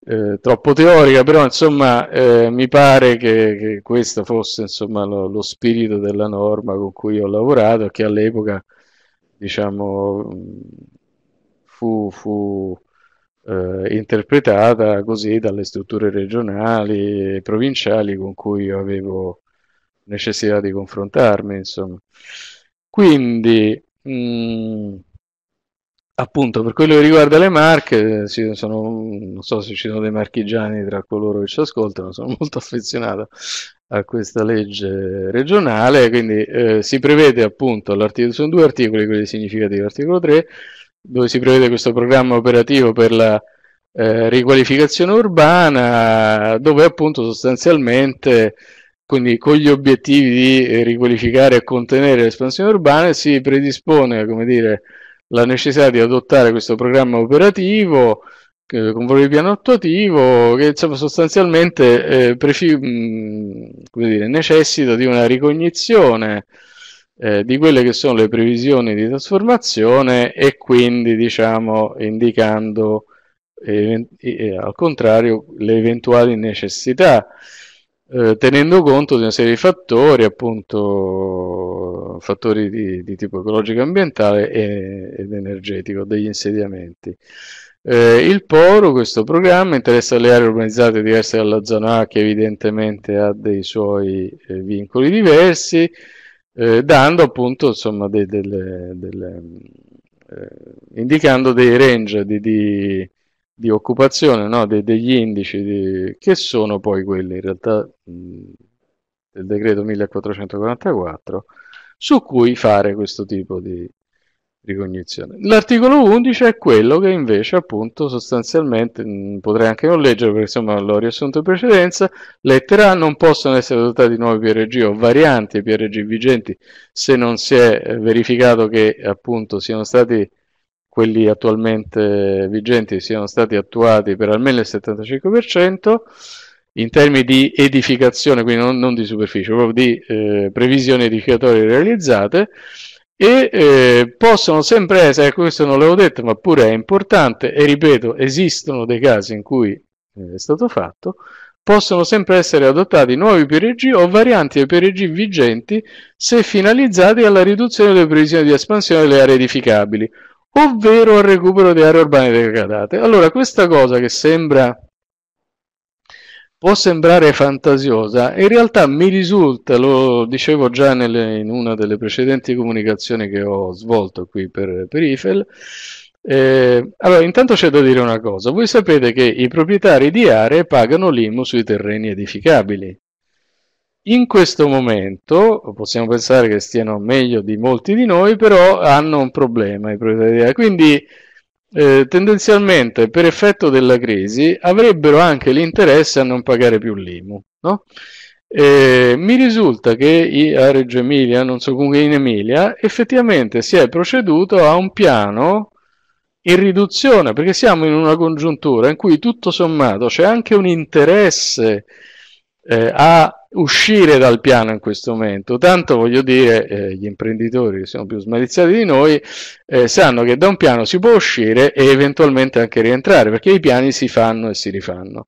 eh, troppo teorica, però insomma eh, mi pare che, che questo fosse insomma, lo, lo, spirito della norma con cui ho lavorato, che all'epoca diciamo, mm, fu, fu eh, interpretata così dalle strutture regionali e provinciali con cui io avevo necessità di confrontarmi, insomma. Quindi, mh, mm, appunto, per quello che riguarda le marche, eh, sono, non so se ci sono dei marchigiani tra coloro che ci ascoltano, sono molto affezionato a questa legge regionale, quindi eh, si prevede appunto all'articolo, sono due articoli, quelli significativi, l'articolo 3 dove si prevede questo programma operativo per la eh, riqualificazione urbana, dove appunto sostanzialmente, quindi con gli obiettivi di riqualificare e contenere l'espansione urbana, si predispone, come dire, la necessità di adottare questo programma operativo eh, con valore di piano attuativo che insomma, sostanzialmente eh, preci- mh, mm, dire, necessita di una ricognizione eh, di quelle che sono le previsioni di trasformazione e quindi diciamo indicando eh, al contrario le eventuali necessità eh, tenendo conto di una serie di fattori appunto fattori di, di tipo ecologico ambientale e, ed energetico degli insediamenti eh, il poro questo programma, interessa le aree urbanizzate diverse dalla zona A che evidentemente ha dei suoi eh, vincoli diversi, eh, dando appunto insomma dei, delle, delle eh, indicando dei range di, di, di occupazione, no? De, degli indici di, che sono poi quelli in realtà mh, del decreto 1444 su cui fare questo tipo di, ricognizione. L'articolo 11 è quello che invece appunto sostanzialmente mm, potrei anche non leggere perché insomma l'ho riassunto in precedenza, lettera A non possono essere adottati nuovi PRG o varianti PRG vigenti se non si è eh, verificato che appunto siano stati quelli attualmente vigenti siano stati attuati per almeno il 75% in termini di edificazione, quindi non, non di superficie, proprio di eh, previsioni edificatorie realizzate, e eh, possono sempre essere, eh, questo non l'avevo detto ma pure è importante e ripeto esistono dei casi in cui eh, è stato fatto, possono sempre essere adottati nuovi PRG o varianti dei PRG vigenti se finalizzati alla riduzione delle previsioni di espansione delle aree edificabili, ovvero al recupero di aree urbane degradate. Allora questa cosa che sembra può sembrare fantasiosa, in realtà mi risulta, lo dicevo già nelle, in una delle precedenti comunicazioni che ho svolto qui per, per Eiffel, eh, allora intanto c'è da dire una cosa, voi sapete che i proprietari di aree pagano l'IMU sui terreni edificabili. In questo momento, possiamo pensare che stiano meglio di molti di noi, però hanno un problema i proprietari di aree, quindi eh, tendenzialmente per effetto della crisi avrebbero anche l'interesse a non pagare più l'IMU. No? Eh, mi risulta che a Reggio Emilia, non so comunque in Emilia, effettivamente si è proceduto a un piano in riduzione, perché siamo in una congiuntura in cui tutto sommato c'è anche un interesse eh, a uscire dal piano in questo momento. Tanto voglio dire, eh, gli imprenditori che sono più smaliziati di noi eh, sanno che da un piano si può uscire e eventualmente anche rientrare, perché i piani si fanno e si rifanno.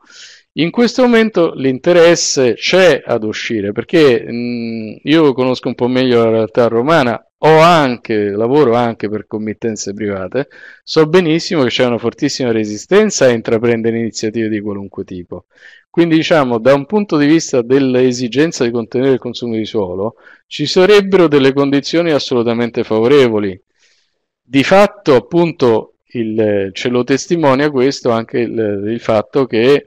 In questo momento l'interesse c'è ad uscire, perché mh, mm, io conosco un po' meglio la realtà romana, ho anche lavoro anche per committenze private, so benissimo che c'è una fortissima resistenza a intraprendere iniziative di qualunque tipo. Quindi diciamo, da un punto di vista dell'esigenza di contenere il consumo di suolo, ci sarebbero delle condizioni assolutamente favorevoli. Di fatto, appunto, il, ce lo testimonia questo anche il, il fatto che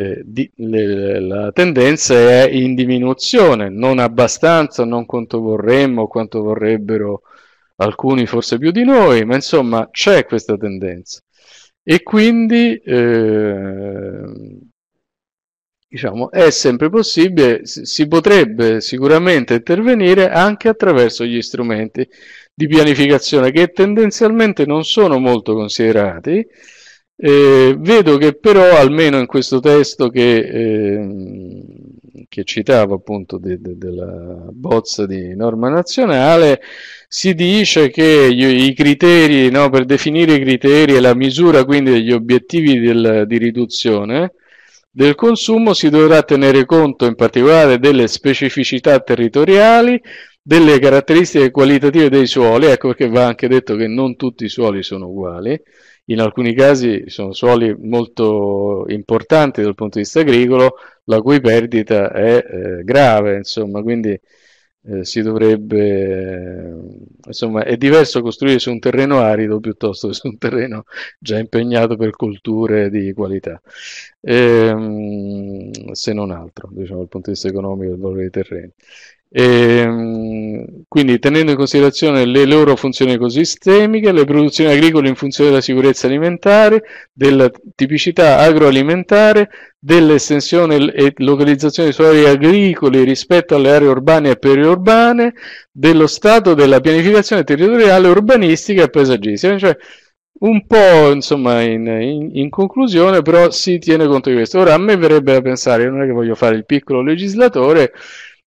eh, di, le, la tendenza è in diminuzione, non abbastanza, non quanto vorremmo, quanto vorrebbero alcuni forse più di noi, ma insomma c'è questa tendenza. E quindi eh, diciamo, è sempre possibile, si potrebbe sicuramente intervenire anche attraverso gli strumenti di pianificazione che tendenzialmente non sono molto considerati, eh, vedo che però, almeno in questo testo che, eh, che citavo appunto de, de, della bozza di norma nazionale, si dice che i criteri, no, per definire i criteri e la misura quindi degli obiettivi del, di riduzione del consumo si dovrà tenere conto in particolare delle specificità territoriali, delle caratteristiche qualitative dei suoli, ecco perché va anche detto che non tutti i suoli sono uguali, in alcuni casi sono suoli molto importanti dal punto di vista agricolo, la cui perdita è eh, grave, insomma, quindi eh, si dovrebbe, insomma, è diverso costruire su un terreno arido piuttosto che su un terreno già impegnato per colture di qualità, ehm, se non altro, diciamo, dal punto di vista economico del valore dei terreni. E, ehm, quindi tenendo in considerazione le loro funzioni ecosistemiche, le produzioni agricole in funzione della sicurezza alimentare, della tipicità agroalimentare, dell'estensione e localizzazione dei suoli agricoli rispetto alle aree urbane e periurbane, dello stato della pianificazione territoriale, urbanistica e paesaggistica. Cioè, un po' insomma in, in, in, conclusione però si tiene conto di questo ora a me verrebbe da pensare non è che voglio fare il piccolo legislatore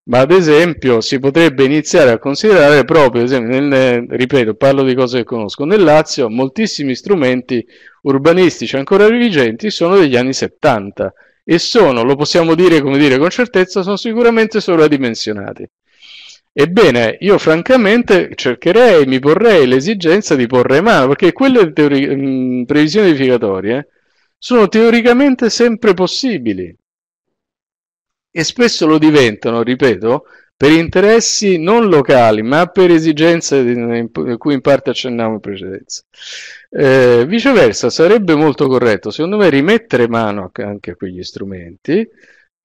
ma ad esempio si potrebbe iniziare a considerare proprio, esempio, nel, ripeto, parlo di cose che conosco, nel Lazio moltissimi strumenti urbanistici ancora vigenti sono degli anni 70 e sono, lo possiamo dire, dire con certezza, sono sicuramente sovradimensionati. Ebbene, io francamente cercherei, mi porrei l'esigenza di porre mano, perché quelle teori- previsioni edificatorie sono teoricamente sempre possibili, e spesso lo diventano, ripeto, per interessi non locali, ma per esigenze di cui in parte accennavo in precedenza. Eh, viceversa, sarebbe molto corretto, secondo me, rimettere mano anche a quegli strumenti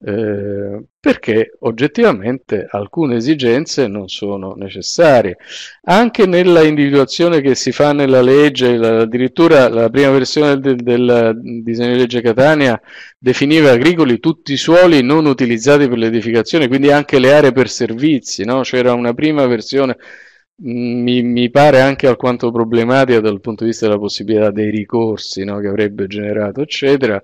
eh, perché oggettivamente alcune esigenze non sono necessarie. Anche nella individuazione che si fa nella legge, la, addirittura la prima versione del, del, disegno di legge Catania definiva agricoli tutti i suoli non utilizzati per l'edificazione, quindi anche le aree per servizi, no? c'era una prima versione mm, mi, mi, pare anche alquanto problematica dal punto di vista della possibilità dei ricorsi no? che avrebbe generato, eccetera.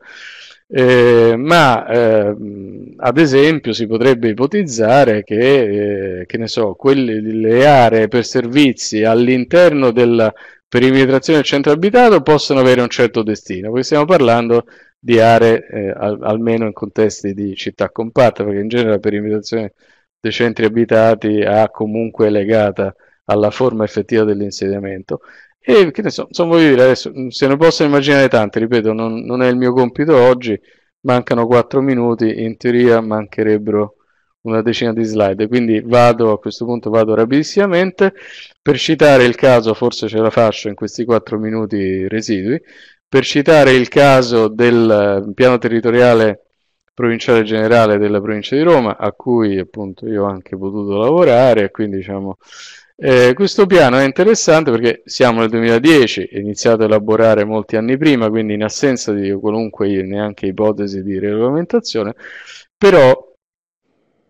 Eh, ma ehm, ad esempio si potrebbe ipotizzare che, eh, che ne so, quelle, le aree per servizi all'interno della perimetrazione del centro abitato possano avere un certo destino, perché stiamo parlando di aree eh, al, almeno in contesti di città compatta, perché in genere la perimetrazione dei centri abitati ha comunque legata alla forma effettiva dell'insediamento e che ne so, insomma, voglio dire, adesso mm, se ne possono immaginare tante, ripeto, non, non è il mio compito oggi, mancano 4 minuti, in teoria mancherebbero una decina di slide, quindi vado a questo punto vado rapidissimamente per citare il caso, forse ce la faccio in questi 4 minuti residui, per citare il caso del eh, piano territoriale provinciale generale della provincia di Roma, a cui appunto io ho anche potuto lavorare, quindi diciamo eh, questo piano è interessante perché siamo nel 2010, iniziato a elaborare molti anni prima, quindi in assenza di qualunque neanche ipotesi di regolamentazione, però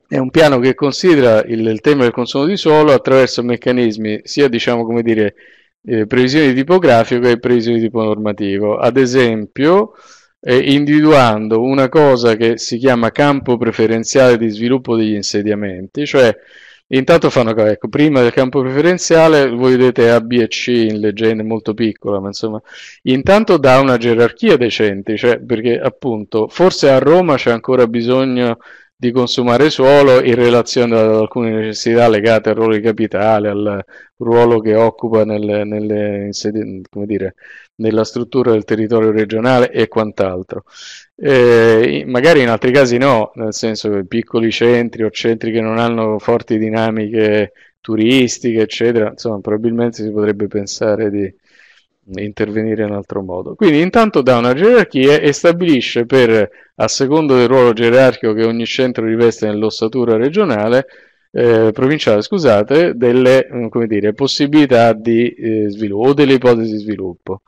è un piano che considera il, il tema del consumo di suolo attraverso meccanismi sia diciamo come dire eh, previsioni di tipo grafico che previsioni di tipo normativo. Ad esempio, eh, individuando una cosa che si chiama campo preferenziale di sviluppo degli insediamenti, cioè Intanto fanno ecco, prima del campo preferenziale voi vedete A, B e C in leggenda molto piccola, ma insomma, intanto dà una gerarchia decente, cioè, perché appunto forse a Roma c'è ancora bisogno di consumare suolo in relazione ad alcune necessità legate al ruolo di capitale, al ruolo che occupa nel, nelle, dire, nella struttura del territorio regionale e quant'altro. magari in altri casi no, nel senso che piccoli centri o centri che non hanno forti dinamiche turistiche, eccetera, insomma, probabilmente si potrebbe pensare di, intervenire in altro modo. Quindi intanto dà una gerarchia e stabilisce per, a secondo del ruolo gerarchico che ogni centro riveste nell'ossatura regionale, eh, provinciale, scusate, delle mm, dire, possibilità di eh, sviluppo o delle ipotesi di sviluppo.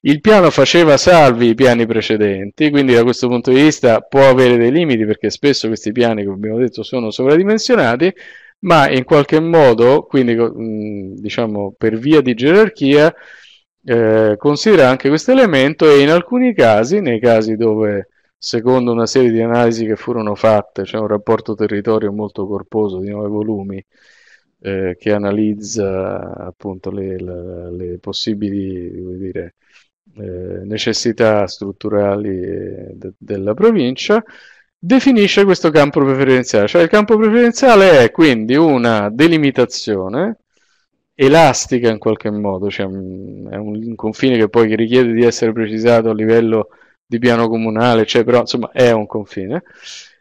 Il piano faceva salvi i piani precedenti, quindi da questo punto di vista può avere dei limiti perché spesso questi piani, come abbiamo detto, sono sovradimensionati, ma in qualche modo, quindi mh, mm, diciamo per via di gerarchia, eh, considera anche questo elemento e in alcuni casi, nei casi dove secondo una serie di analisi che furono fatte, c'è cioè un rapporto territorio molto corposo di nove volumi eh, che analizza appunto le, le, le possibili dire, eh, necessità strutturali eh, de, della provincia, definisce questo campo preferenziale, cioè il campo preferenziale è quindi una delimitazione elastica in qualche modo, cioè, mm, è un confine che poi richiede di essere precisato a livello di piano comunale, cioè, però insomma è un confine,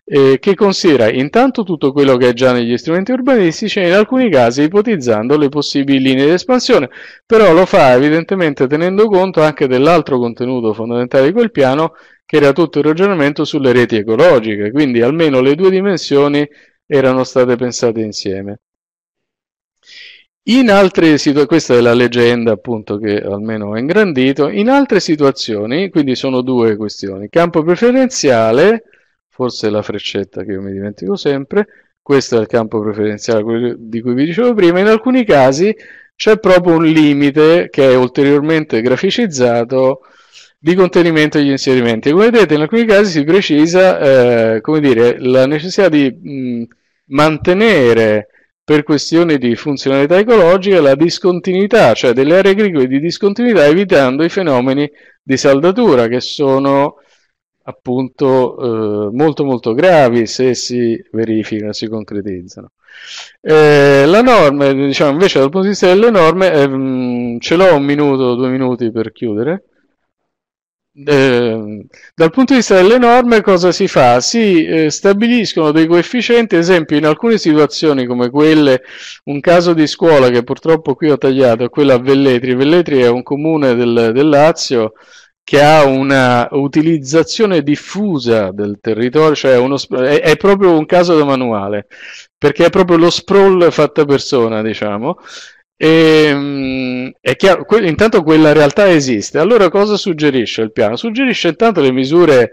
eh, che considera intanto tutto quello che è già negli strumenti urbanistici cioè, e in alcuni casi ipotizzando le possibili linee di espansione, però lo fa evidentemente tenendo conto anche dell'altro contenuto fondamentale di quel piano, che era tutto il ragionamento sulle reti ecologiche, quindi almeno le due dimensioni erano state pensate insieme. In altre situazioni, questa è la leggenda appunto che almeno ho ingrandito, in altre situazioni, quindi sono due questioni, campo preferenziale, forse è la freccetta che io mi dimentico sempre, questo è il campo preferenziale di cui vi dicevo prima, in alcuni casi c'è proprio un limite che è ulteriormente graficizzato di contenimento degli inserimenti. Come vedete in alcuni casi si precisa eh, come dire, la necessità di mh, mantenere per questioni di funzionalità ecologica la discontinuità, cioè delle aree agricole di discontinuità, evitando i fenomeni di saldatura che sono appunto eh, molto molto gravi se si verificano, si concretizzano. Eh, la norma, diciamo invece dal punto di vista delle norme, ehm, ce l'ho un minuto, due minuti per chiudere, eh, dal punto di vista delle norme cosa si fa? Si eh, stabiliscono dei coefficienti, ad esempio in alcune situazioni come quelle, un caso di scuola che purtroppo qui ho tagliato è quello a Velletri, Velletri è un comune del, del Lazio che ha una utilizzazione diffusa del territorio, cioè uno, è, è proprio un caso da manuale, perché è proprio lo sprawl fatta persona, diciamo, e, ehm, chiaro, que- intanto quella realtà esiste. Allora cosa suggerisce il piano? Suggerisce intanto le misure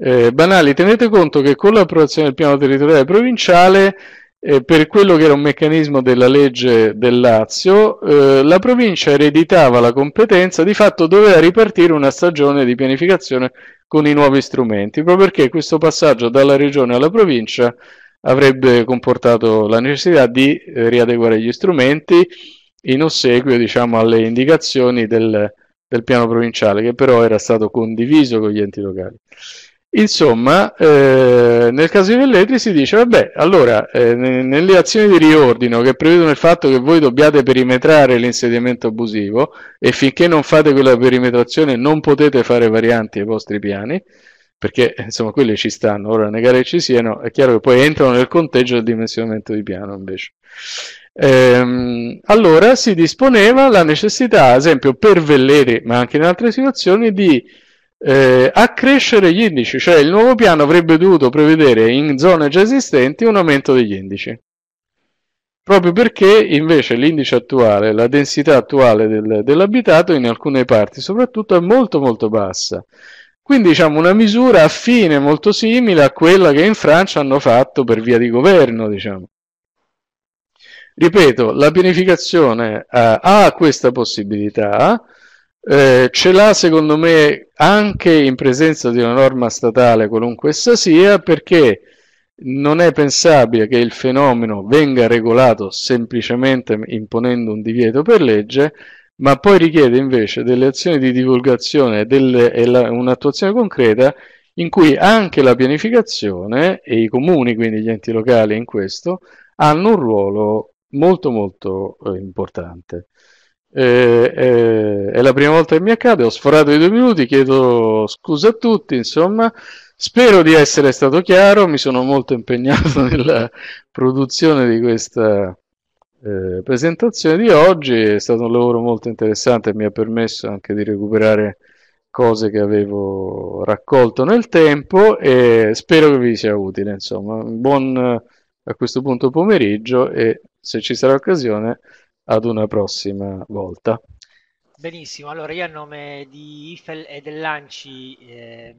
eh, banali. Tenete conto che con l'approvazione del piano territoriale provinciale, eh, per quello che era un meccanismo della legge del Lazio, eh, la provincia ereditava la competenza, di fatto doveva ripartire una stagione di pianificazione con i nuovi strumenti, proprio perché questo passaggio dalla regione alla provincia avrebbe comportato la necessità di eh, riadeguare gli strumenti in ossequio diciamo, alle indicazioni del, del, piano provinciale, che però era stato condiviso con gli enti locali. Insomma, eh, nel caso di Velletri si dice, vabbè, allora, eh, nelle azioni di riordino che prevedono il fatto che voi dobbiate perimetrare l'insediamento abusivo e finché non fate quella perimetrazione non potete fare varianti ai vostri piani, perché insomma quelle ci stanno, ora negare che ci siano, è chiaro che poi entrano nel conteggio del dimensionamento di piano invece. Ehm, allora si disponeva la necessità, ad esempio per Velleri, ma anche in altre situazioni, di eh, accrescere gli indici, cioè il nuovo piano avrebbe dovuto prevedere in zone già esistenti un aumento degli indici. Proprio perché invece l'indice attuale, la densità attuale del, dell'abitato in alcune parti soprattutto è molto molto bassa. Quindi diciamo una misura affine molto simile a quella che in Francia hanno fatto per via di governo, diciamo. Ripeto, la pianificazione ha, eh, ha questa possibilità, eh, ce l'ha secondo me anche in presenza di una norma statale qualunque essa sia, perché non è pensabile che il fenomeno venga regolato semplicemente imponendo un divieto per legge, ma poi richiede invece delle azioni di divulgazione delle, e la, un'attuazione concreta in cui anche la pianificazione e i comuni, quindi gli enti locali in questo, hanno un ruolo molto molto eh, importante. Eh, eh, è la prima volta che mi accade, ho sforato i due minuti, chiedo scusa a tutti, insomma, spero di essere stato chiaro, mi sono molto impegnato nella produzione di questa eh, presentazione di oggi, è stato un lavoro molto interessante, mi ha permesso anche di recuperare cose che avevo raccolto nel tempo e spero che vi sia utile, insomma, buon eh, a questo punto pomeriggio e se ci sarà occasione, ad una prossima volta. Benissimo, allora io a nome di IFEL e dell'ANCI eh,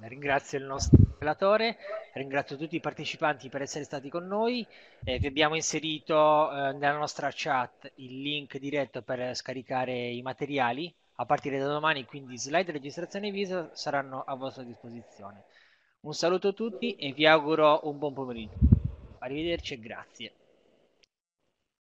ringrazio il nostro relatore, ringrazio tutti i partecipanti per essere stati con noi, eh, vi abbiamo inserito eh, nella nostra chat il link diretto per scaricare i materiali, a partire da domani quindi slide registrazione e visa saranno a vostra disposizione. Un saluto a tutti e vi auguro un buon pomeriggio. Arrivederci e grazie.